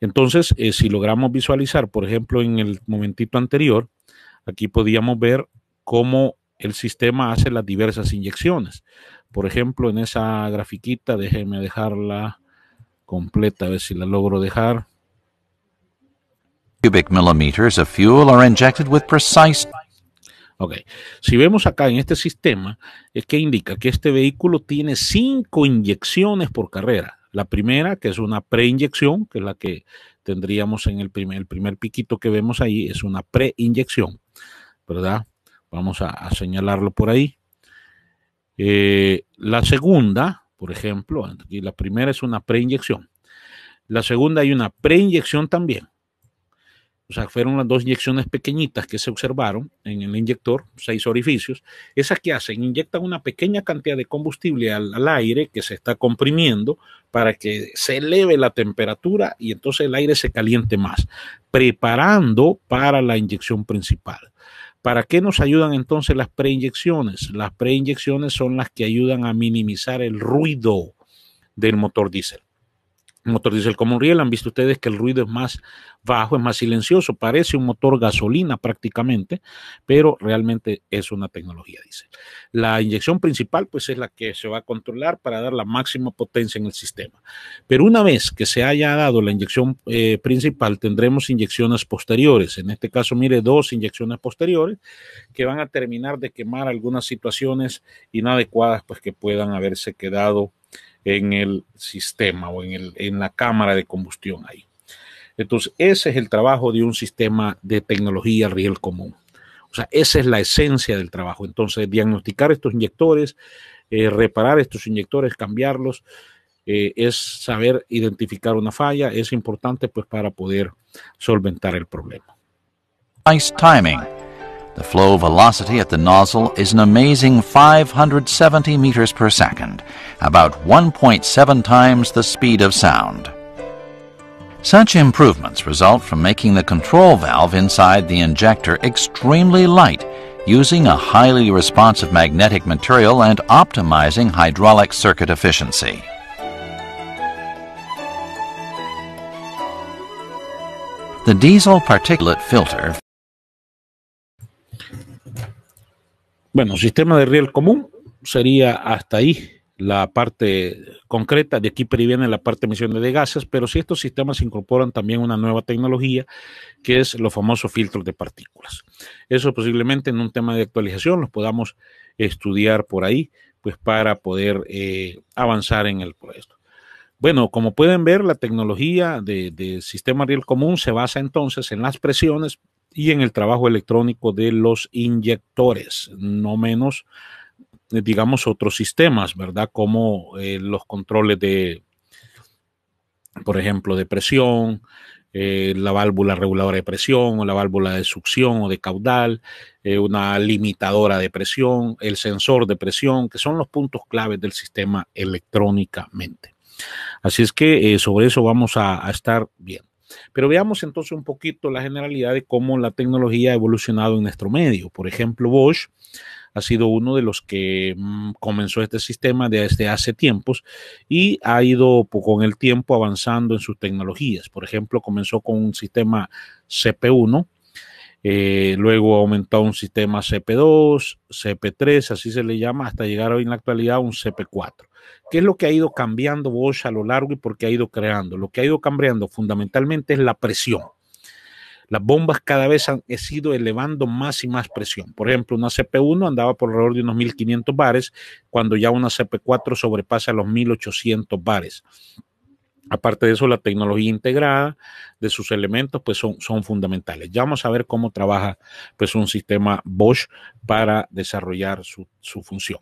Speaker 1: Entonces, eh, si logramos visualizar, por ejemplo, en el momentito anterior, aquí podíamos ver cómo el sistema hace las diversas inyecciones. Por ejemplo, en esa grafiquita, déjenme dejarla completa, a ver si la logro dejar
Speaker 5: cubic millimeters of fuel are
Speaker 1: injected with precise Ok, si vemos acá en este sistema, es que indica que este vehículo tiene cinco inyecciones por carrera. La primera, que es una preinyección, que es la que tendríamos en el primer, piquito que vemos ahí, es una preinyección, ¿verdad? Vamos a, señalarlo por ahí. Eh, la segunda, por ejemplo, y la primera es una preinyección. La segunda hay una preinyección también. O sea, fueron las dos inyecciones pequeñitas que se observaron en el inyector, seis orificios. Esas que hacen, inyectan una pequeña cantidad de combustible al, al, aire que se está comprimiendo para que se eleve la temperatura y entonces el aire se caliente más, preparando para la inyección principal. ¿Para qué nos ayudan entonces las preinyecciones? Las preinyecciones son las que ayudan a minimizar el ruido del motor diésel motor diésel como un riel, han visto ustedes que el ruido es más bajo, es más silencioso, parece un motor gasolina prácticamente, pero realmente es una tecnología dice, La inyección principal pues es la que se va a controlar para dar la máxima potencia en el sistema. Pero una vez que se haya dado la inyección eh, principal, tendremos inyecciones posteriores. En este caso, mire, dos inyecciones posteriores que van a terminar de quemar algunas situaciones inadecuadas pues que puedan haberse quedado en el sistema o en, el, en la cámara de combustión ahí. Entonces, ese es el trabajo de un sistema de tecnología riel común. O sea, esa es la esencia del trabajo. Entonces, diagnosticar estos inyectores, eh, reparar estos inyectores, cambiarlos, eh, es saber identificar una falla, es importante pues para poder solventar el problema.
Speaker 5: Nice timing. The flow velocity at the nozzle is an amazing 570 meters per second, about 1.7 times the speed of sound. Such improvements result from making the control valve inside the injector extremely light using a highly responsive magnetic material and optimizing hydraulic circuit efficiency. The diesel particulate filter
Speaker 1: Bueno, sistema de riel común sería hasta ahí la parte concreta, de aquí previene la parte de emisiones de gases, pero si estos sistemas incorporan también una nueva tecnología, que es los famosos filtros de partículas. Eso posiblemente en un tema de actualización los podamos estudiar por ahí, pues para poder eh, avanzar en el proyecto. Bueno, como pueden ver, la tecnología de, de sistema riel común se basa entonces en las presiones y en el trabajo electrónico de los inyectores, no menos, eh, digamos, otros sistemas, ¿verdad? Como eh, los controles de, por ejemplo, de presión, eh, la válvula reguladora de presión o la válvula de succión o de caudal, una limitadora de presión, el sensor de presión, que son los puntos claves del sistema electrónicamente. Así es que sobre eso vamos a, a estar viendo. Pero veamos entonces un poquito la generalidad de cómo la tecnología ha evolucionado en nuestro medio. Por ejemplo, Bosch ha sido uno de los que mm, comenzó este sistema desde hace tiempos y ha ido con el tiempo avanzando en sus tecnologías. Por ejemplo, comenzó con un sistema CP1, eh, luego aumentó un sistema CP2, CP3, así se le llama, hasta llegar hoy en la actualidad a un CP4. ¿Qué es lo que ha ido cambiando Bosch a lo largo y por qué ha ido creando? Lo que ha ido cambiando fundamentalmente es la presión. Las bombas cada vez han ido elevando más y más presión. Por ejemplo, una CP1 andaba por alrededor de unos 1500 bares, cuando ya una CP4 sobrepasa los 1800 bares. Aparte de eso, la tecnología integrada de sus elementos pues son, fundamentales. Ya vamos a ver cómo trabaja pues un sistema Bosch para desarrollar su función.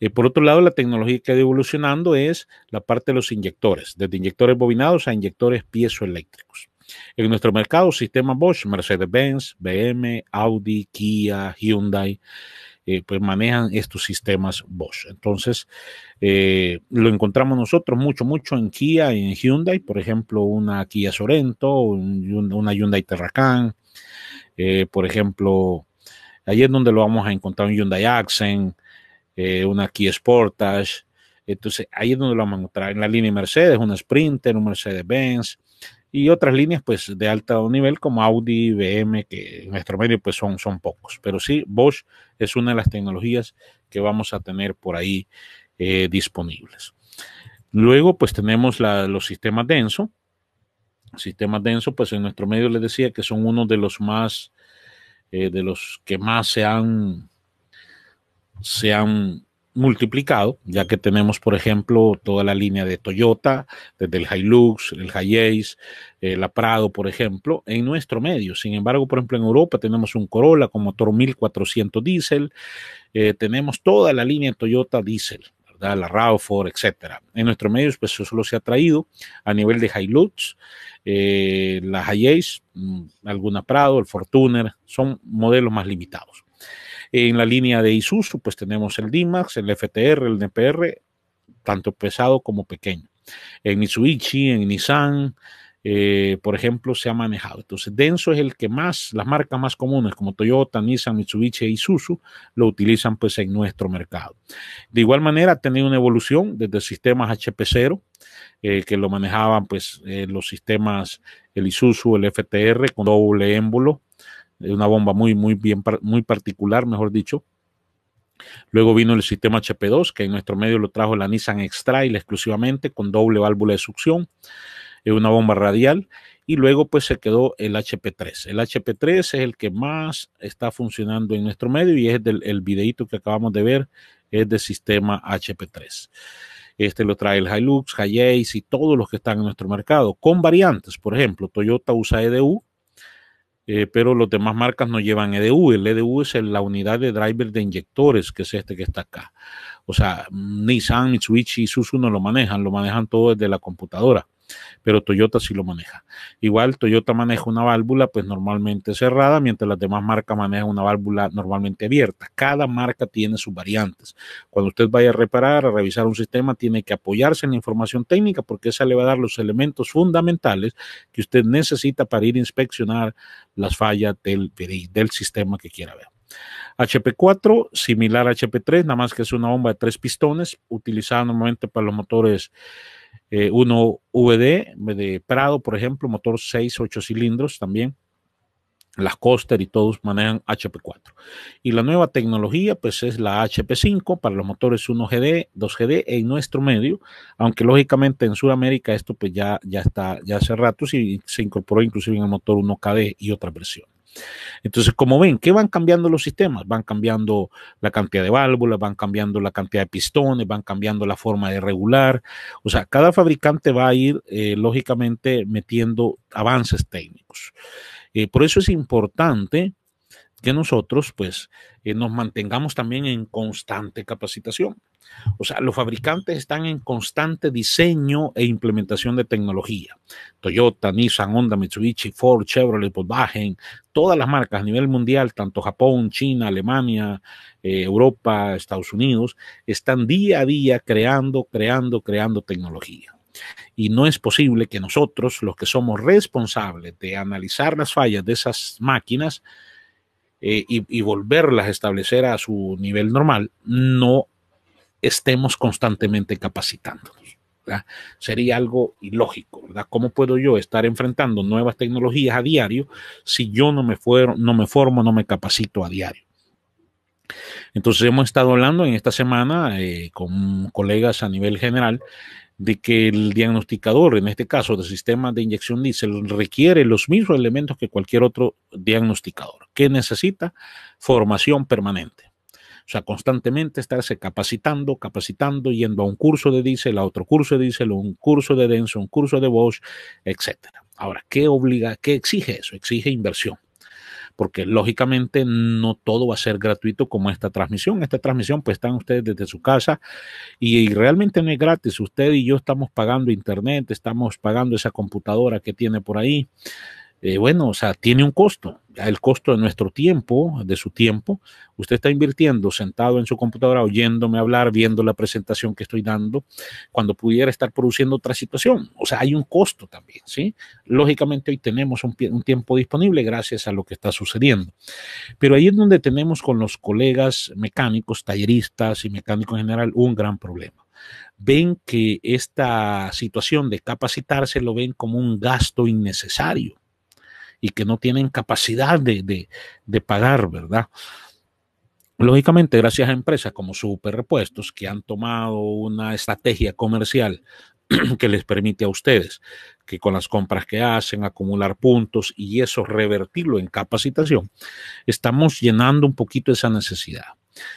Speaker 1: Eh, por otro lado, la tecnología que ha ido evolucionando es la parte de los inyectores, desde inyectores bobinados a inyectores piezoeléctricos. En nuestro mercado, sistemas Bosch, Mercedes-Benz, BM, Audi, Kia, Hyundai, eh, pues manejan estos sistemas Bosch. Entonces, eh, lo encontramos nosotros mucho, mucho en Kia, y en Hyundai, por ejemplo, una Kia Sorento, una Hyundai Terracan, por ejemplo, ahí es donde lo vamos a encontrar un Hyundai Accent, eh, una Kia Sportage. Entonces, ahí es donde lo vamos a encontrar. En la línea Mercedes, una Sprinter, un Mercedes-Benz y otras líneas pues de alto nivel como Audi, BM, que en nuestro medio pues son, son pocos. Pero sí, Bosch es una de las tecnologías que vamos a tener por ahí eh, disponibles. Luego pues tenemos los sistemas denso. Sistemas denso pues en nuestro medio les decía que son uno de los más, eh, de los que más se han se han multiplicado, ya que tenemos, por ejemplo, toda la línea de Toyota, desde el Hilux, el Hiace, eh, la Prado, por ejemplo, en nuestro medio. Sin embargo, por ejemplo, en Europa tenemos un Corolla con motor 1400 diésel, eh, tenemos toda la línea de Toyota diésel, la RAV4, etcétera. En nuestro medio, pues eso solo se ha traído a nivel de Hilux, eh, la Ace, mm, alguna Prado, el Fortuner, son modelos más limitados. En la línea de Isuzu, pues tenemos el DIMAX, el FTR, el NPR, tanto pesado como pequeño. En Mitsubishi, en Nissan, eh, por ejemplo, se ha manejado. Entonces, denso es el que más, las marcas más comunes como Toyota, Nissan, Mitsubishi e Isuzu lo utilizan pues en nuestro mercado. De igual manera, ha tenido una evolución desde sistemas HP0, eh, que lo manejaban pues eh, los sistemas, el Isuzu, el FTR con doble émbolo, es una bomba muy, muy bien, muy particular, mejor dicho. Luego vino el sistema HP2, que en nuestro medio lo trajo la Nissan x exclusivamente con doble válvula de succión, es eh, una bomba radial. Y luego pues se quedó el HP3. El HP3 es el que más está funcionando en nuestro medio y es del, el videito que acabamos de ver, es del sistema HP3. Este lo trae el Hilux, Ace y todos los que están en nuestro mercado, con variantes. Por ejemplo, Toyota usa EDU, eh, pero los demás marcas no llevan EDU. El EDU es la unidad de driver de inyectores, que es este que está acá. O sea, Nissan, Switch y Susu no lo manejan, lo manejan todo desde la computadora pero Toyota sí lo maneja. Igual Toyota maneja una válvula pues normalmente cerrada, mientras las demás marcas manejan una válvula normalmente abierta. Cada marca tiene sus variantes. Cuando usted vaya a reparar, a revisar un sistema, tiene que apoyarse en la información técnica porque esa le va a dar los elementos fundamentales que usted necesita para ir a inspeccionar las fallas del, del sistema que quiera ver. HP4, similar a HP3, nada más que es una bomba de tres pistones, utilizada normalmente para los motores eh, uno VD de Prado, por ejemplo, motor 6, 8 cilindros también. Las Coster y todos manejan HP4. Y la nueva tecnología, pues es la HP5 para los motores 1GD, 2GD en nuestro medio, aunque lógicamente en Sudamérica esto pues ya, ya está, ya hace rato, y se incorporó inclusive en el motor 1KD y otras versiones. Entonces, como ven, ¿qué van cambiando los sistemas? Van cambiando la cantidad de válvulas, van cambiando la cantidad de pistones, van cambiando la forma de regular. O sea, cada fabricante va a ir, eh, lógicamente, metiendo avances técnicos. Eh, por eso es importante que nosotros pues eh, nos mantengamos también en constante capacitación. O sea, los fabricantes están en constante diseño e implementación de tecnología. Toyota, Nissan, Honda, Mitsubishi, Ford, Chevrolet, Volkswagen, todas las marcas a nivel mundial, tanto Japón, China, Alemania, eh, Europa, Estados Unidos, están día a día creando, creando, creando tecnología. Y no es posible que nosotros, los que somos responsables de analizar las fallas de esas máquinas, eh, y, volverlas a establecer a su nivel normal, no estemos constantemente capacitándonos. Sería algo ilógico, ¿verdad? ¿Cómo puedo yo estar enfrentando nuevas tecnologías a diario si yo no me, no me formo, no me capacito a diario? Entonces hemos estado hablando en esta semana eh, con colegas a nivel general de que el diagnosticador, en este caso del sistema de inyección diésel, requiere los mismos elementos que cualquier otro diagnosticador, que necesita formación permanente. O sea, constantemente estarse capacitando, capacitando, yendo a un curso de diésel, a otro curso de diésel, un curso de denso, un curso de Bosch, etc. Ahora, ¿qué obliga, qué exige eso? Exige inversión porque lógicamente no todo va a ser gratuito como esta transmisión. Esta transmisión pues están ustedes desde su casa y, realmente no es gratis. Usted y yo estamos pagando internet, estamos pagando esa computadora que tiene por ahí. Eh, bueno, o sea, tiene un costo, el costo de nuestro tiempo, de su tiempo. Usted está invirtiendo sentado en su computadora, oyéndome hablar, viendo la presentación que estoy dando, cuando pudiera estar produciendo otra situación. O sea, hay un costo también, ¿sí? Lógicamente hoy tenemos un, un tiempo disponible gracias a lo que está sucediendo. Pero ahí es donde tenemos con los colegas mecánicos, talleristas y mecánicos en general un gran problema ven que esta situación de capacitarse lo ven como un gasto innecesario y que no tienen capacidad de, de, pagar, ¿verdad? Lógicamente, gracias a empresas como Superrepuestos que han tomado una estrategia comercial [clears throat] que les permite a ustedes que con las compras que hacen acumular puntos y eso revertirlo en capacitación, estamos llenando un poquito esa necesidad.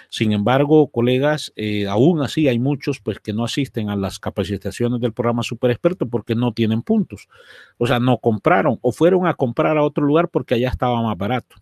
Speaker 1: Sin embargo, colegas, eh, aún así hay muchos pues, que no asisten a las capacitaciones del programa Super Experto porque no tienen puntos. O sea, no compraron o fueron a comprar a otro lugar porque allá estaba más barato.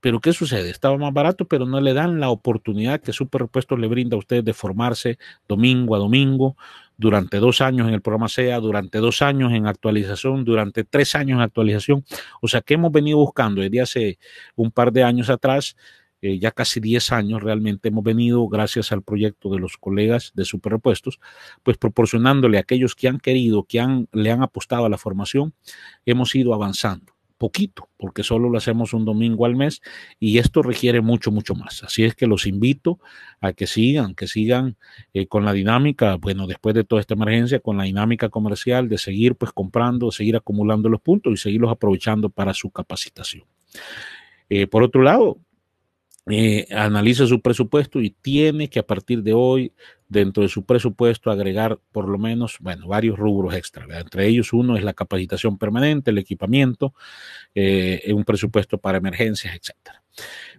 Speaker 1: Pero ¿qué sucede? Estaba más barato, pero no le dan la oportunidad que Super Repuestos le brinda a ustedes de formarse domingo a domingo, durante dos años en el programa SEA, durante dos años en actualización, durante tres años en actualización. O sea, que hemos venido buscando desde hace un par de años atrás eh, ya casi 10 años realmente hemos venido, gracias al proyecto de los colegas de Superrepuestos, pues proporcionándole a aquellos que han querido, que han, le han apostado a la formación, hemos ido avanzando poquito, porque solo lo hacemos un domingo al mes y esto requiere mucho, mucho más. Así es que los invito a que sigan, que sigan eh, con la dinámica, bueno, después de toda esta emergencia, con la dinámica comercial de seguir pues comprando, seguir acumulando los puntos y seguirlos aprovechando para su capacitación. Eh, por otro lado, eh, analiza su presupuesto y tiene que a partir de hoy, dentro de su presupuesto, agregar por lo menos, bueno, varios rubros extra. Entre ellos uno es la capacitación permanente, el equipamiento, eh, un presupuesto para emergencias, etcétera.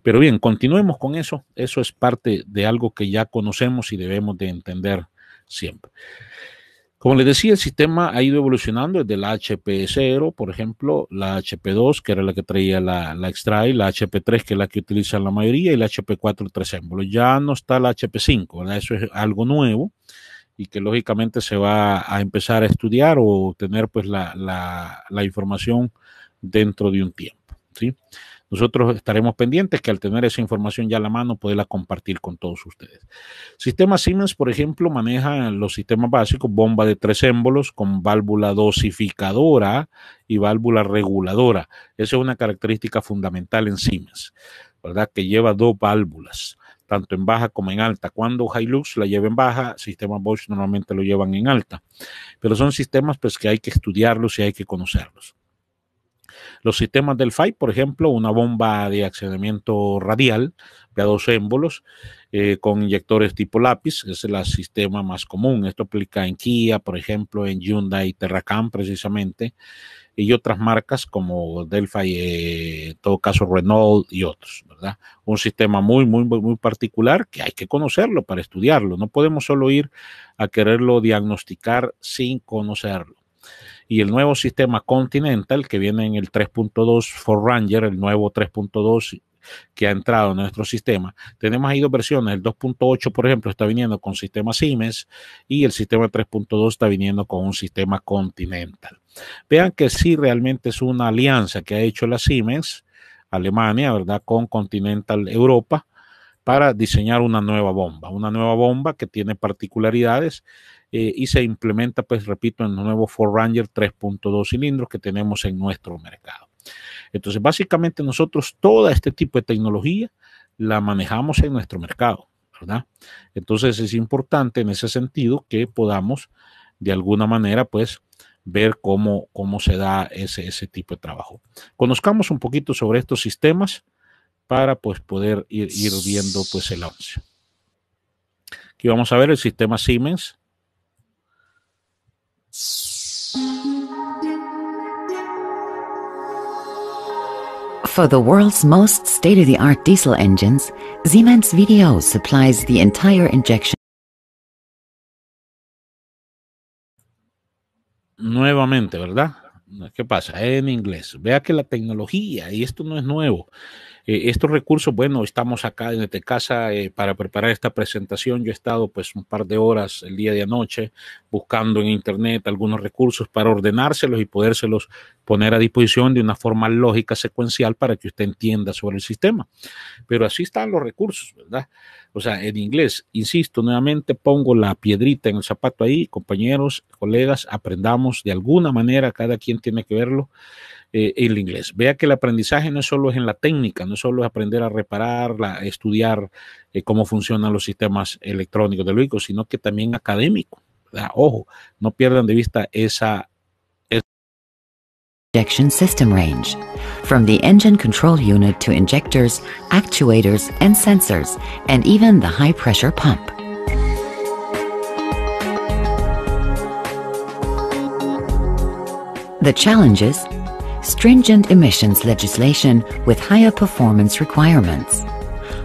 Speaker 1: Pero bien, continuemos con eso. Eso es parte de algo que ya conocemos y debemos de entender siempre. Como les decía, el sistema ha ido evolucionando desde la HP0, por ejemplo, la HP2, que era la que traía la, la Extrae, la HP3, que es la que utilizan la mayoría, y la HP4, el 3émbolo. Ya no está la HP5, Eso es algo nuevo y que lógicamente se va a empezar a estudiar o tener pues la, información dentro de un tiempo, ¿sí? Nosotros estaremos pendientes que al tener esa información ya a la mano, poderla compartir con todos ustedes. Sistema Siemens, por ejemplo, maneja los sistemas básicos, bomba de tres émbolos con válvula dosificadora y válvula reguladora. Esa es una característica fundamental en Siemens, ¿verdad? Que lleva dos válvulas tanto en baja como en alta. Cuando Hilux la lleva en baja, sistemas Bosch normalmente lo llevan en alta. Pero son sistemas pues, que hay que estudiarlos y hay que conocerlos. Los sistemas del por ejemplo, una bomba de accionamiento radial de dos émbolos eh, con inyectores tipo lápiz, es el sistema más común. Esto aplica en Kia, por ejemplo, en Hyundai Terracan precisamente, y otras marcas como Delphi, eh, en todo caso Renault y otros, Un sistema muy, muy, muy particular que hay que conocerlo para estudiarlo. No podemos solo ir a quererlo diagnosticar sin conocerlo y el nuevo sistema Continental que viene en el 3.2 Ranger, el nuevo 3.2 que ha entrado en nuestro sistema. Tenemos ahí dos versiones, el 2.8 por ejemplo está viniendo con sistema Siemens y el sistema 3.2 está viniendo con un sistema Continental. Vean que sí realmente es una alianza que ha hecho la Siemens Alemania, ¿verdad? Con Continental Europa para diseñar una nueva bomba, una nueva bomba que tiene particularidades eh, y se implementa, pues repito, en el nuevo Ford ranger 3.2 cilindros que tenemos en nuestro mercado. Entonces, básicamente nosotros toda este tipo de tecnología la manejamos en nuestro mercado, ¿verdad? Entonces es importante en ese sentido que podamos de alguna manera, pues, ver cómo, cómo se da ese, tipo de trabajo. Conozcamos un poquito sobre estos sistemas para pues poder ir, viendo pues el avance. Aquí vamos a ver el sistema Siemens
Speaker 6: For the world's most state-of-the-art diesel engines, Siemens VDO supplies the entire injection.
Speaker 1: Nuevamente, ¿verdad? ¿Qué pasa? En inglés. Vea que la tecnología, y esto no es nuevo, Eh, estos recursos, bueno, estamos acá en este casa eh, para preparar esta presentación. Yo he estado pues un par de horas el día de anoche buscando en internet algunos recursos para ordenárselos y podérselos poner a disposición de una forma lógica secuencial para que usted entienda sobre el sistema. Pero así están los recursos, ¿verdad? O sea, en inglés, insisto, nuevamente pongo la piedrita en el zapato ahí, compañeros, colegas, aprendamos de alguna manera, cada quien tiene que verlo eh, el inglés. Vea que el aprendizaje no solo es en la técnica, no solo es aprender a reparar, a estudiar eh, cómo funcionan los sistemas electrónicos de Luico, sino que también académico. Ojo, no pierdan de vista esa,
Speaker 6: injection system range. From the engine control unit to injectors, actuators, and sensors, and even the high pressure pump. The challenges stringent emissions legislation with higher performance requirements,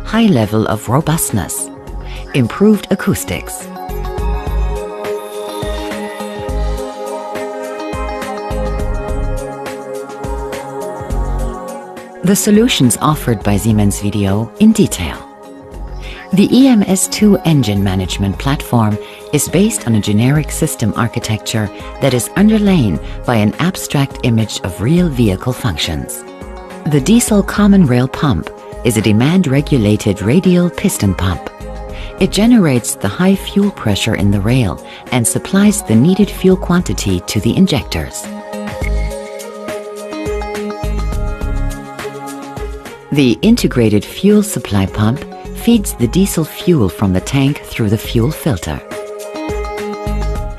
Speaker 6: high level of robustness, improved acoustics. The solutions offered by Siemens Video in detail. The EMS2 engine management platform is based on a generic system architecture that is underlain by an abstract image of real vehicle functions. The diesel common rail pump is a demand-regulated radial piston pump. It generates the high fuel pressure in the rail and supplies the needed fuel quantity to the injectors. The integrated fuel supply pump feeds the diesel fuel from the tank through the fuel filter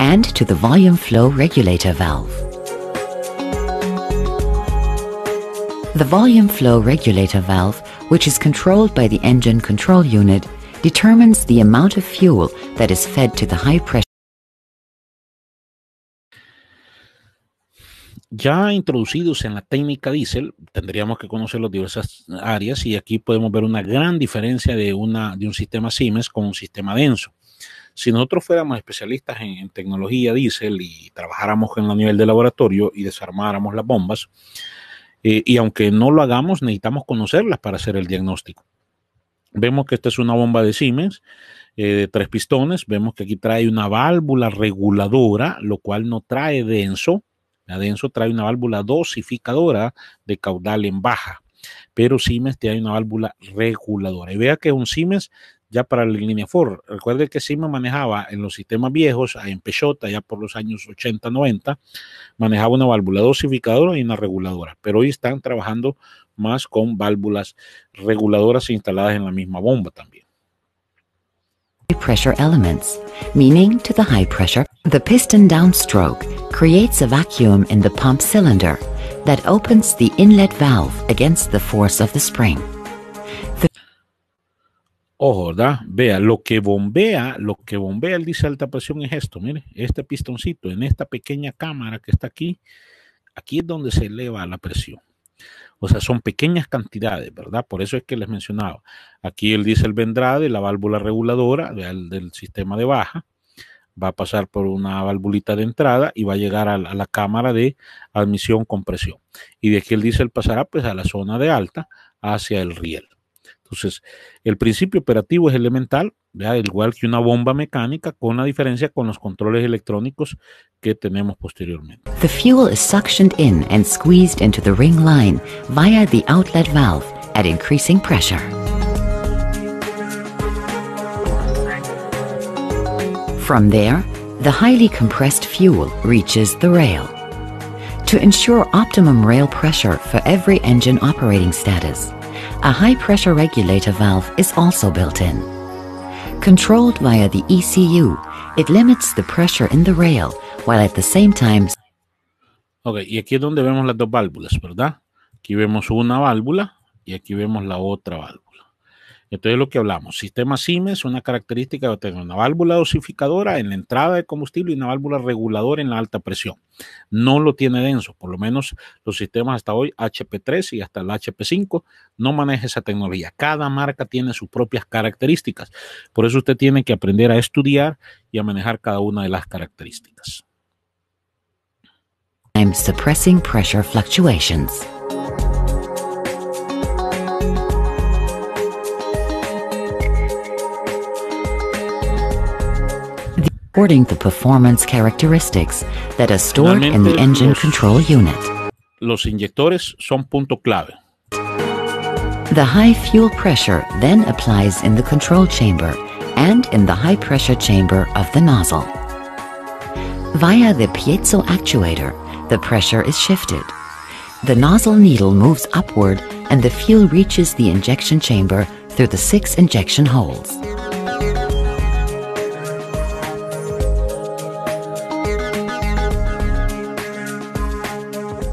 Speaker 6: and to the volume flow regulator valve. The volume flow regulator valve, which is controlled by the engine control unit, determines the amount of fuel that is fed to the high pressure.
Speaker 1: Ya introducidos en la técnica diésel, tendríamos que conocer las diversas áreas y aquí podemos ver una gran diferencia de, una, de un sistema Siemens con un sistema denso. Si nosotros fuéramos especialistas en, tecnología diésel y trabajáramos en la nivel de laboratorio y desarmáramos las bombas, eh, y aunque no lo hagamos, necesitamos conocerlas para hacer el diagnóstico. Vemos que esta es una bomba de Siemens eh, de tres pistones. Vemos que aquí trae una válvula reguladora, lo cual no trae denso. La denso trae una válvula dosificadora de caudal en baja pero Siemens tiene una válvula reguladora. Y vea que un Siemens ya para la línea Ford. Recuerde que Sima manejaba en los sistemas viejos, en Peugeot, ya por los años 80, 90, manejaba una válvula dosificadora y una reguladora, pero hoy están trabajando más con válvulas reguladoras instaladas en la misma bomba también.
Speaker 6: pressure elements, meaning to the high pressure, the piston downstroke creates a vacuum in the pump cylinder that opens the inlet valve against the force of the spring.
Speaker 1: Ojo, ¿verdad? Vea, lo que bombea, lo que bombea el dice alta presión es esto, mire, este pistoncito en esta pequeña cámara que está aquí, aquí es donde se eleva la presión. O sea, son pequeñas cantidades, ¿verdad? Por eso es que les mencionaba. Aquí el diésel vendrá de la válvula reguladora del, sistema de baja, va a pasar por una valvulita de entrada y va a llegar a la, a la cámara de admisión con presión. Y de aquí el diésel pasará pues a la zona de alta hacia el riel. Entonces, el principio operativo es elemental, ya, igual que una bomba mecánica, con la diferencia con los controles electrónicos que tenemos posteriormente.
Speaker 6: The fuel is suctioned in and squeezed into the ring line via the outlet valve at increasing pressure. From there, the highly compressed fuel reaches the rail. To ensure optimum rail pressure for every engine operating status, a high-pressure regulator valve is also built in. Controlled via the ECU, it limits the pressure in the rail while at the same time...
Speaker 1: Ok, y aquí es donde vemos las dos válvulas, ¿verdad? Aquí vemos una válvula y aquí vemos la otra válvula. Entonces, lo que hablamos, sistema SIMES, una característica de tener una válvula dosificadora en la entrada de combustible y una válvula reguladora en la alta presión. No lo tiene denso, por lo menos los sistemas hasta hoy, HP3 y hasta el HP5, no maneja esa tecnología. Cada marca tiene sus propias características. Por eso usted tiene que aprender a estudiar y a manejar cada una de las características.
Speaker 6: I'm suppressing pressure fluctuations. According the performance characteristics that are stored in the engine los, control unit.
Speaker 1: Los inyectores son punto clave.
Speaker 6: The high fuel pressure then applies in the control chamber and in the high pressure chamber of the nozzle. Via the piezo actuator, the pressure is shifted. The nozzle needle moves upward and the fuel reaches the injection chamber through the six injection holes.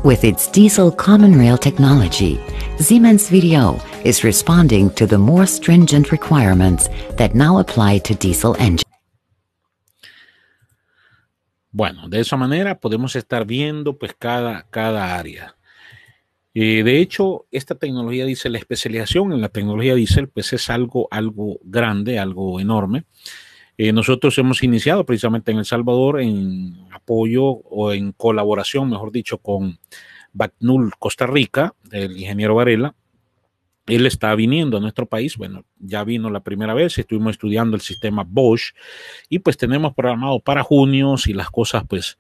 Speaker 6: With its diesel common rail technology, Siemens VDO is responding to the more stringent requirements that now apply to diesel engines.
Speaker 1: Bueno, de esa manera podemos estar viendo pues cada, cada área. Eh, de hecho, esta tecnología dice la especialización en la tecnología diésel pues es algo, algo grande, algo enorme. Eh, nosotros hemos iniciado precisamente en El Salvador en apoyo o en colaboración, mejor dicho, con Bacnul Costa Rica, el ingeniero Varela. Él está viniendo a nuestro país, bueno, ya vino la primera vez, estuvimos estudiando el sistema Bosch y pues tenemos programado para junio, si las cosas pues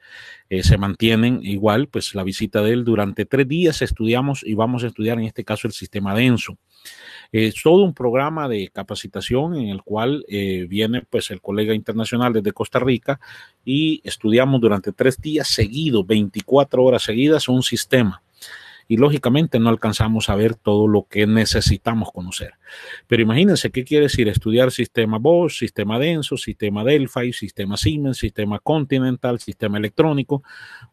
Speaker 1: eh, se mantienen igual, pues la visita de él durante tres días estudiamos y vamos a estudiar en este caso el sistema denso. Es todo un programa de capacitación en el cual eh, viene pues el colega internacional desde Costa Rica y estudiamos durante tres días seguidos, 24 horas seguidas, un sistema y lógicamente no alcanzamos a ver todo lo que necesitamos conocer. Pero imagínense qué quiere decir estudiar sistema Bosch, sistema denso, sistema Delphi, sistema Siemens, sistema Continental, sistema electrónico.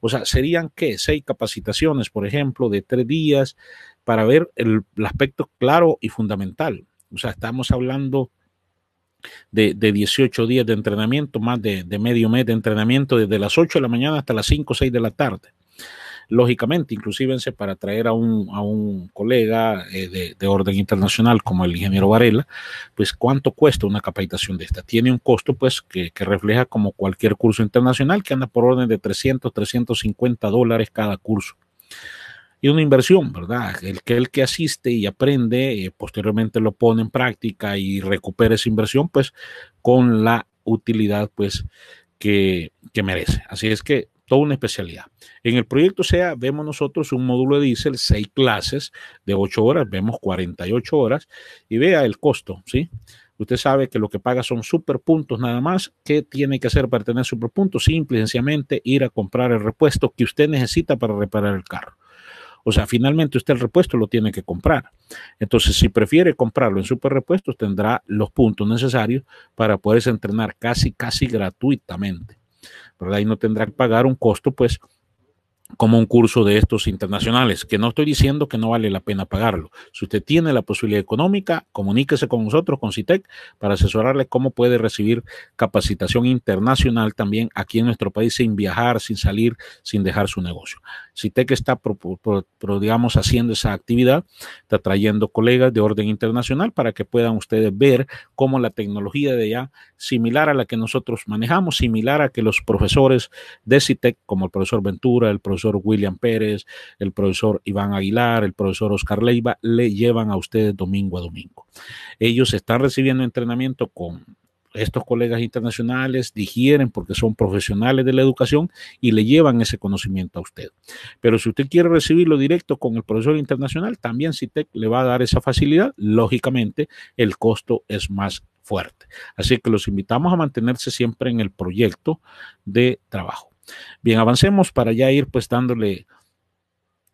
Speaker 1: O sea, serían qué? Seis capacitaciones, por ejemplo, de tres días, para ver el, aspecto claro y fundamental. O sea, estamos hablando de, 18 días de entrenamiento, más de, medio mes de entrenamiento, desde las 8 de la mañana hasta las 5 o 6 de la tarde. Lógicamente, inclusive para traer a un, colega eh, de, orden internacional como el ingeniero Varela, pues cuánto cuesta una capacitación de esta. Tiene un costo pues que, que refleja como cualquier curso internacional que anda por orden de 300, 350 dólares cada curso y una inversión, ¿verdad? El que, el que asiste y aprende, eh, posteriormente lo pone en práctica y recupera esa inversión, pues con la utilidad, pues, que, que merece. Así es que toda una especialidad. En el proyecto SEA vemos nosotros un módulo de diésel, seis clases de ocho horas, vemos 48 horas y vea el costo, ¿sí? Usted sabe que lo que paga son puntos, nada más. ¿Qué tiene que hacer para tener superpuntos? Simple y sencillamente ir a comprar el repuesto que usted necesita para reparar el carro. O sea, finalmente usted el repuesto lo tiene que comprar. Entonces, si prefiere comprarlo en superrepuestos, tendrá los puntos necesarios para poderse entrenar casi, casi gratuitamente. ¿verdad? ahí no tendrá que pagar un costo, pues, como un curso de estos internacionales, que no estoy diciendo que no vale la pena pagarlo. Si usted tiene la posibilidad económica, comuníquese con nosotros, con CITEC, e para asesorarle cómo puede recibir capacitación internacional también aquí en nuestro país sin viajar, sin salir, sin dejar su negocio. CITEC e está, digamos, haciendo esa actividad, está trayendo colegas de orden internacional para que puedan ustedes ver cómo la tecnología de allá, similar a la que nosotros manejamos, similar a que los profesores de CITEC, e como el profesor Ventura, el profesor William Pérez, el profesor Iván Aguilar, el profesor Oscar Leiva, le llevan a ustedes domingo a domingo. Ellos están recibiendo entrenamiento con estos colegas internacionales digieren porque son profesionales de la educación y le llevan ese conocimiento a usted. Pero si usted quiere recibirlo directo con el profesor internacional, también CITEC le va a dar esa facilidad. Lógicamente, el costo es más fuerte. Así que los invitamos a mantenerse siempre en el proyecto de trabajo. Bien, avancemos para ya ir pues dándole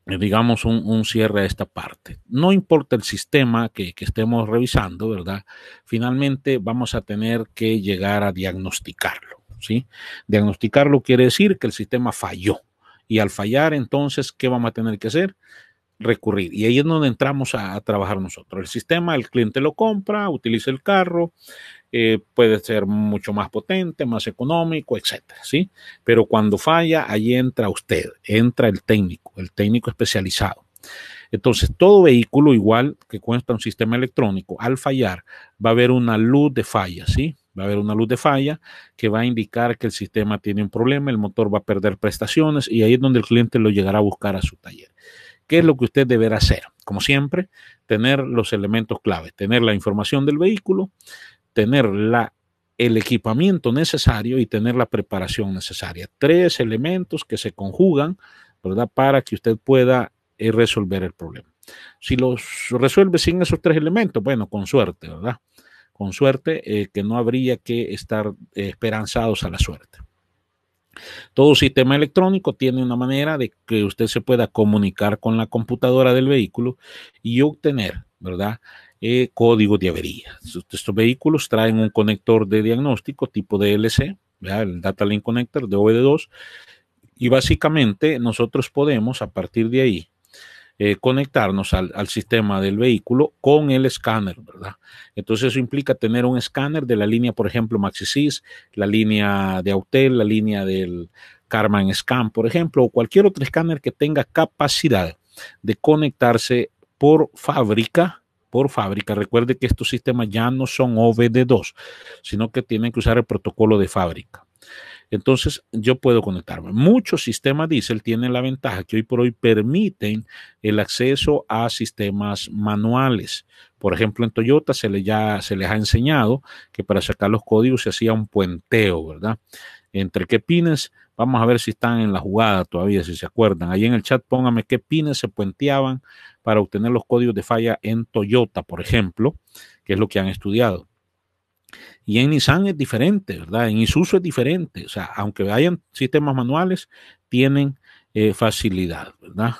Speaker 1: eh, digamos, un, cierre a esta parte. No importa el sistema que, estemos revisando, ¿verdad? Finalmente vamos a tener que llegar a diagnosticarlo, ¿sí? Diagnosticarlo quiere decir que el sistema falló. Y al fallar, entonces, ¿qué vamos a tener que hacer? Recurrir. Y ahí es donde entramos a, a trabajar nosotros. El sistema, el cliente lo compra, utiliza el carro, eh, puede ser mucho más potente, más económico, etcétera, ¿sí? Pero cuando falla, ahí entra usted, entra el técnico, el técnico especializado. Entonces, todo vehículo, igual que cuenta un sistema electrónico, al fallar, va a haber una luz de falla, ¿sí? Va a haber una luz de falla que va a indicar que el sistema tiene un problema, el motor va a perder prestaciones y ahí es donde el cliente lo llegará a buscar a su taller. ¿Qué es lo que usted deberá hacer? Como siempre, tener los elementos clave, tener la información del vehículo, tener la, el equipamiento necesario y tener la preparación necesaria. Tres elementos que se conjugan, ¿verdad? Para que usted pueda eh, resolver el problema. Si los resuelve sin esos tres elementos, bueno, con suerte, ¿verdad? Con suerte, eh, que no habría que estar eh, esperanzados a la suerte. Todo sistema electrónico tiene una manera de que usted se pueda comunicar con la computadora del vehículo y obtener, ¿verdad? Eh, código de avería. Estos vehículos traen un conector de diagnóstico tipo DLC, el Data Link Connector de OBD2, y básicamente nosotros podemos a partir de ahí eh, conectarnos al, al, sistema del vehículo con el escáner, ¿verdad? Entonces eso implica tener un escáner de la línea, por ejemplo, MaxiSys, la línea de Autel, la línea del Carman Scan, por ejemplo, o cualquier otro escáner que tenga capacidad de conectarse por fábrica por fábrica. Recuerde que estos sistemas ya no son OBD2, sino que tienen que usar el protocolo de fábrica. Entonces yo puedo conectarme. Muchos sistemas diésel tienen la ventaja que hoy por hoy permiten el acceso a sistemas manuales. Por ejemplo, en Toyota se, ya, se les ha enseñado que para sacar los códigos se hacía un puenteo, ¿verdad? entre qué pines. Vamos a ver si están en la jugada todavía, si se acuerdan. Ahí en el chat póngame qué pines se puenteaban para obtener los códigos de falla en Toyota, por ejemplo, que es lo que han estudiado. Y en Nissan es diferente, ¿verdad? En Isuzu es diferente. O sea, aunque hayan sistemas manuales, tienen eh, facilidad, ¿verdad?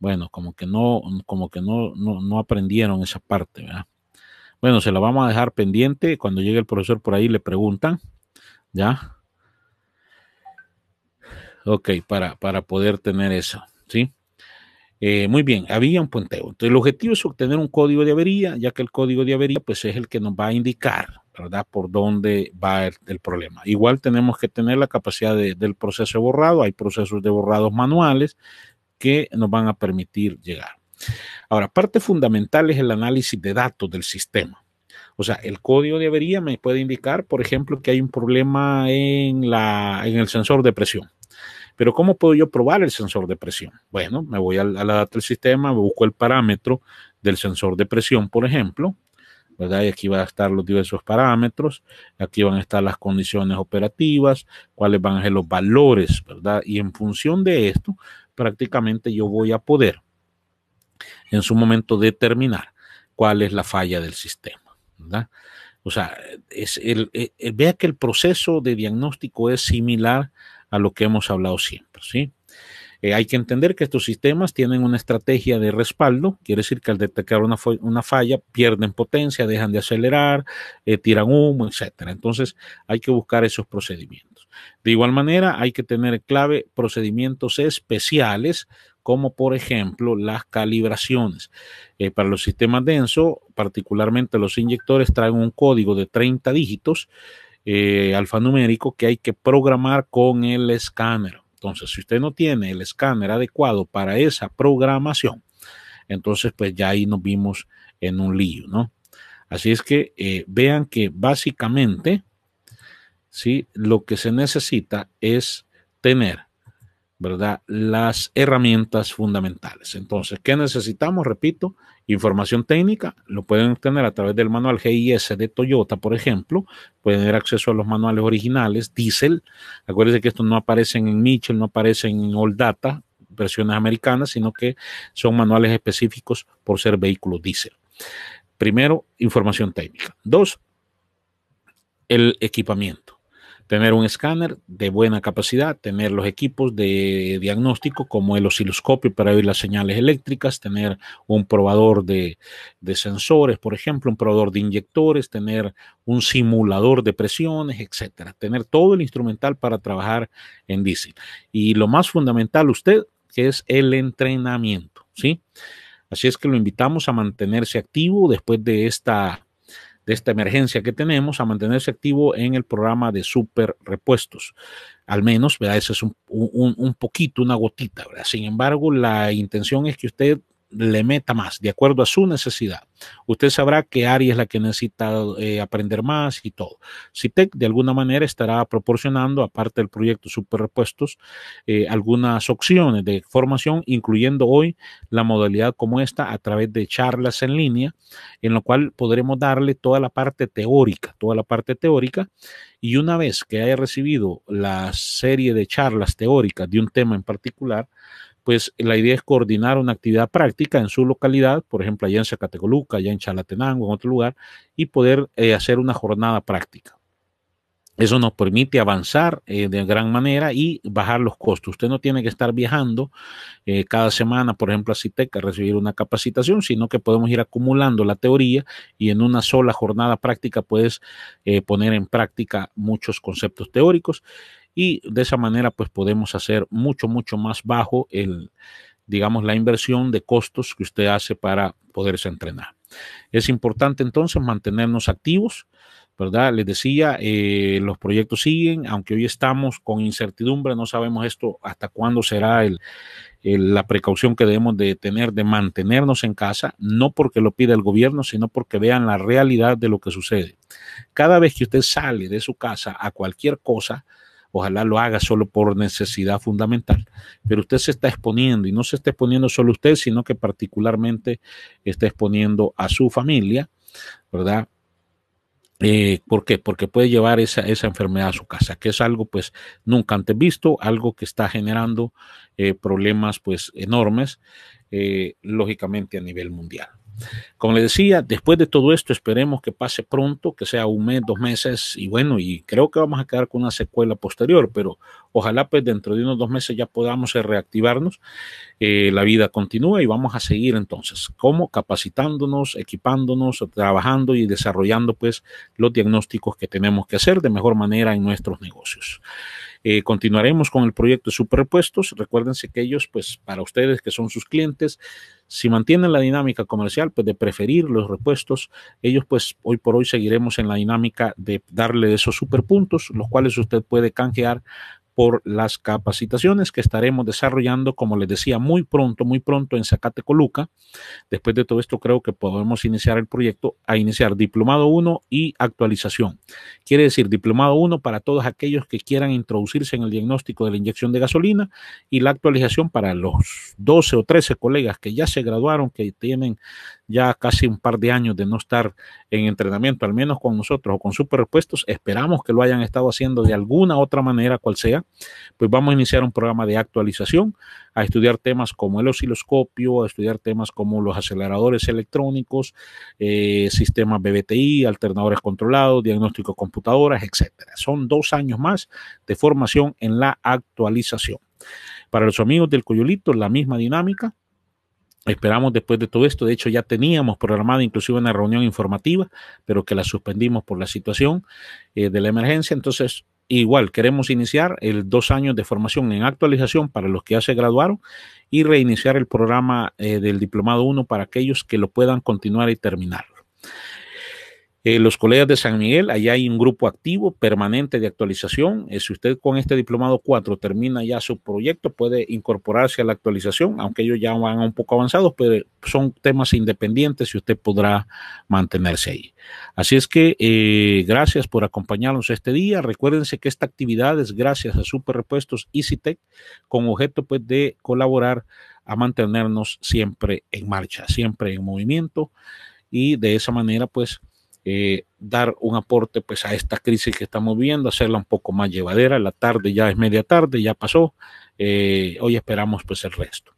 Speaker 1: Bueno, como que no, como que no, no, no aprendieron esa parte, ¿verdad? Bueno, se la vamos a dejar pendiente. Cuando llegue el profesor por ahí le preguntan, ¿ya? Ok, para, para poder tener eso, ¿sí? Eh, muy bien, había un puenteo. Entonces, el objetivo es obtener un código de avería, ya que el código de avería pues, es el que nos va a indicar, ¿verdad?, por dónde va el, problema. Igual tenemos que tener la capacidad del proceso de borrado. Hay procesos de borrados manuales que nos van a permitir llegar. Ahora, parte fundamental es el análisis de datos del sistema. O sea, el código de avería me puede indicar, por ejemplo, que hay un problema en, la, en el sensor de presión pero ¿cómo puedo yo probar el sensor de presión? Bueno, me voy al la data del sistema, busco el parámetro del sensor de presión, por ejemplo, ¿verdad? Y aquí van a estar los diversos parámetros, aquí van a estar las condiciones operativas, cuáles van a ser los valores, ¿verdad? Y en función de esto, prácticamente yo voy a poder en su momento determinar cuál es la falla del sistema, ¿verdad? O sea, es eh, eh, vea que el proceso de diagnóstico es similar a lo que hemos hablado siempre, ¿sí? Eh, hay que entender que estos sistemas tienen una estrategia de respaldo, quiere decir que al detectar una, falla pierden potencia, dejan de acelerar, eh, tiran humo, etc. Entonces hay que buscar esos procedimientos. De igual manera, hay que tener clave procedimientos especiales como por ejemplo las calibraciones. Eh, para los sistemas Denso, particularmente los inyectores, traen un código de 30 dígitos eh, alfanumérico que hay que programar con el escáner. Entonces, si usted no tiene el escáner adecuado para esa programación, entonces pues ya ahí nos vimos en un lío, ¿no? Así es que eh, vean que básicamente, ¿sí? Lo que se necesita es tener, ¿verdad? Las herramientas fundamentales. Entonces, ¿qué necesitamos? Repito, Información técnica lo pueden obtener a través del manual GIS de Toyota, por ejemplo. Pueden tener acceso a los manuales originales, Diesel. Acuérdense que estos no aparecen en Mitchell, no aparecen en All Data, versiones americanas, sino que son manuales específicos por ser vehículos diésel. Primero, información técnica. Dos, el equipamiento tener un escáner de buena capacidad, tener los equipos de diagnóstico como el osciloscopio para oír las señales eléctricas, tener un probador de, sensores, por ejemplo, un probador de inyectores, tener un simulador de presiones, etcétera, tener todo el instrumental para trabajar en diésel Y lo más fundamental usted, que es el entrenamiento, ¿sí? Así es que lo invitamos a mantenerse activo después de esta esta emergencia que tenemos a mantenerse activo en el programa de super repuestos. Al menos, ¿verdad? eso es un, un, un poquito, una gotita, ¿verdad? Sin embargo, la intención es que usted le meta más, de acuerdo a su necesidad. Usted sabrá qué área es la que necesita eh, aprender más y todo. CITEC de alguna manera estará proporcionando, aparte del proyecto superpuestos, eh, algunas opciones de formación, incluyendo hoy la modalidad como esta a través de charlas en línea, en lo cual podremos darle toda la parte teórica, toda la parte teórica, y una vez que haya recibido la serie de charlas teóricas de un tema en particular, pues la idea es coordinar una actividad práctica en su localidad, por ejemplo, allá en Zacatecoluca, allá en Chalatenango, en otro lugar, y poder eh, hacer una jornada práctica. Eso nos permite avanzar eh, de gran manera y bajar los costos. Usted no tiene que estar viajando eh, cada semana, por ejemplo, a CITEC a recibir una capacitación, sino que podemos ir acumulando la teoría y en una sola jornada práctica puedes poner en práctica muchos conceptos teóricos y de esa manera pues podemos hacer mucho, mucho más bajo el, digamos, la inversión de costos que usted hace para poderse entrenar. Es importante entonces mantenernos activos, ¿verdad? Les decía, eh, los proyectos siguen, aunque hoy estamos con incertidumbre, no sabemos esto hasta cuándo será la precaución que debemos de tener de mantenernos en casa, no porque lo pida el gobierno, sino porque vean la realidad de lo que sucede. Cada vez que usted sale de su casa a cualquier cosa, Ojalá lo haga solo por necesidad fundamental. Pero usted se está exponiendo y no se está exponiendo solo usted, sino que particularmente está exponiendo a su familia, ¿verdad? Eh, ¿Por qué? Porque puede llevar esa, esa, enfermedad a su casa, que es algo pues nunca antes visto, algo que está generando eh, problemas pues enormes, eh, lógicamente a nivel mundial. Como les decía, después de todo esto esperemos que pase pronto, que sea un mes, dos meses y bueno, y creo que vamos a quedar con una secuela posterior, pero ojalá pues dentro de unos dos meses ya podamos reactivarnos, eh, la vida continúa y vamos a seguir entonces, como capacitándonos, equipándonos, trabajando y desarrollando pues los diagnósticos que tenemos que hacer de mejor manera en nuestros negocios. Eh, continuaremos con el proyecto de superpuestos. Recuérdense que ellos, pues para ustedes que son sus clientes, si mantienen la dinámica comercial, pues de preferir los repuestos, ellos pues hoy por hoy seguiremos en la dinámica de darle esos superpuntos, los cuales usted puede canjear por las capacitaciones que estaremos desarrollando, como les decía, muy pronto, muy pronto en Zacate Coluca. Después de todo esto, creo que podemos iniciar el proyecto a iniciar Diplomado 1 y actualización. Quiere decir Diplomado 1 para todos aquellos que quieran introducirse en el diagnóstico de la inyección de gasolina y la actualización para los 12 o 13 colegas que ya se graduaron, que tienen ya casi un par de años de no estar en entrenamiento, al menos con nosotros o con superpuestos. Esperamos que lo hayan estado haciendo de alguna otra manera, cual sea pues vamos a iniciar un programa de actualización, a estudiar temas como el osciloscopio, a estudiar temas como los aceleradores electrónicos, eh, sistemas BBTI, alternadores controlados, diagnóstico computadoras, etcétera. Son dos años más de formación en la actualización. Para los amigos del Coyolito, la misma dinámica. Esperamos después de todo esto, de hecho ya teníamos programada inclusive una reunión informativa, pero que la suspendimos por la situación eh, de la emergencia. Entonces Igual, queremos iniciar el dos años de formación en actualización para los que ya se graduaron y reiniciar el programa eh, del Diplomado 1 para aquellos que lo puedan continuar y terminarlo. Eh, los colegas de San Miguel, allá hay un grupo activo, permanente de actualización. Eh, si usted con este diplomado 4 termina ya su proyecto, puede incorporarse a la actualización, aunque ellos ya van un poco avanzados, pero son temas independientes y usted podrá mantenerse ahí. Así es que eh, gracias por acompañarnos este día. Recuérdense que esta actividad es gracias a Superrepuestos EasyTech, con objeto pues, de colaborar a mantenernos siempre en marcha, siempre en movimiento y de esa manera pues eh, dar un aporte pues a esta crisis que estamos viendo, hacerla un poco más llevadera. La tarde ya es media tarde, ya pasó. Eh, hoy esperamos pues el resto.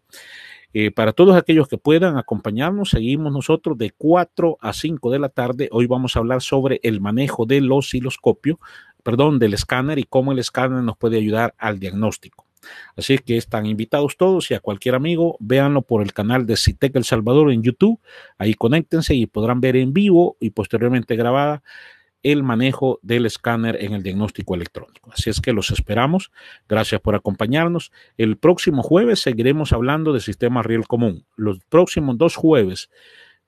Speaker 1: Eh, para todos aquellos que puedan acompañarnos, seguimos nosotros de 4 a 5 de la tarde. Hoy vamos a hablar sobre el manejo del osciloscopio, perdón, del escáner y cómo el escáner nos puede ayudar al diagnóstico. Así que están invitados todos y a cualquier amigo, véanlo por el canal de Citec El Salvador en YouTube. Ahí conéctense y podrán ver en vivo y posteriormente grabada el manejo del escáner en el diagnóstico electrónico. Así es que los esperamos. Gracias por acompañarnos. El próximo jueves seguiremos hablando de sistema riel común. Los próximos dos jueves,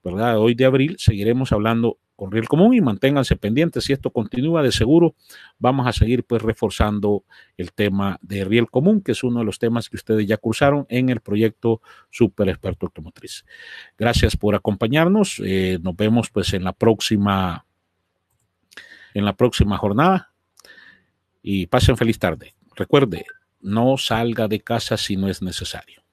Speaker 1: ¿verdad? Hoy de abril seguiremos hablando con Riel Común y manténganse pendientes. Si esto continúa, de seguro vamos a seguir pues reforzando el tema de Riel Común, que es uno de los temas que ustedes ya cursaron en el proyecto Super Experto Automotriz. Gracias por acompañarnos. Eh, nos vemos pues en la próxima en la próxima jornada y pasen feliz tarde. Recuerde, no salga de casa si no es necesario.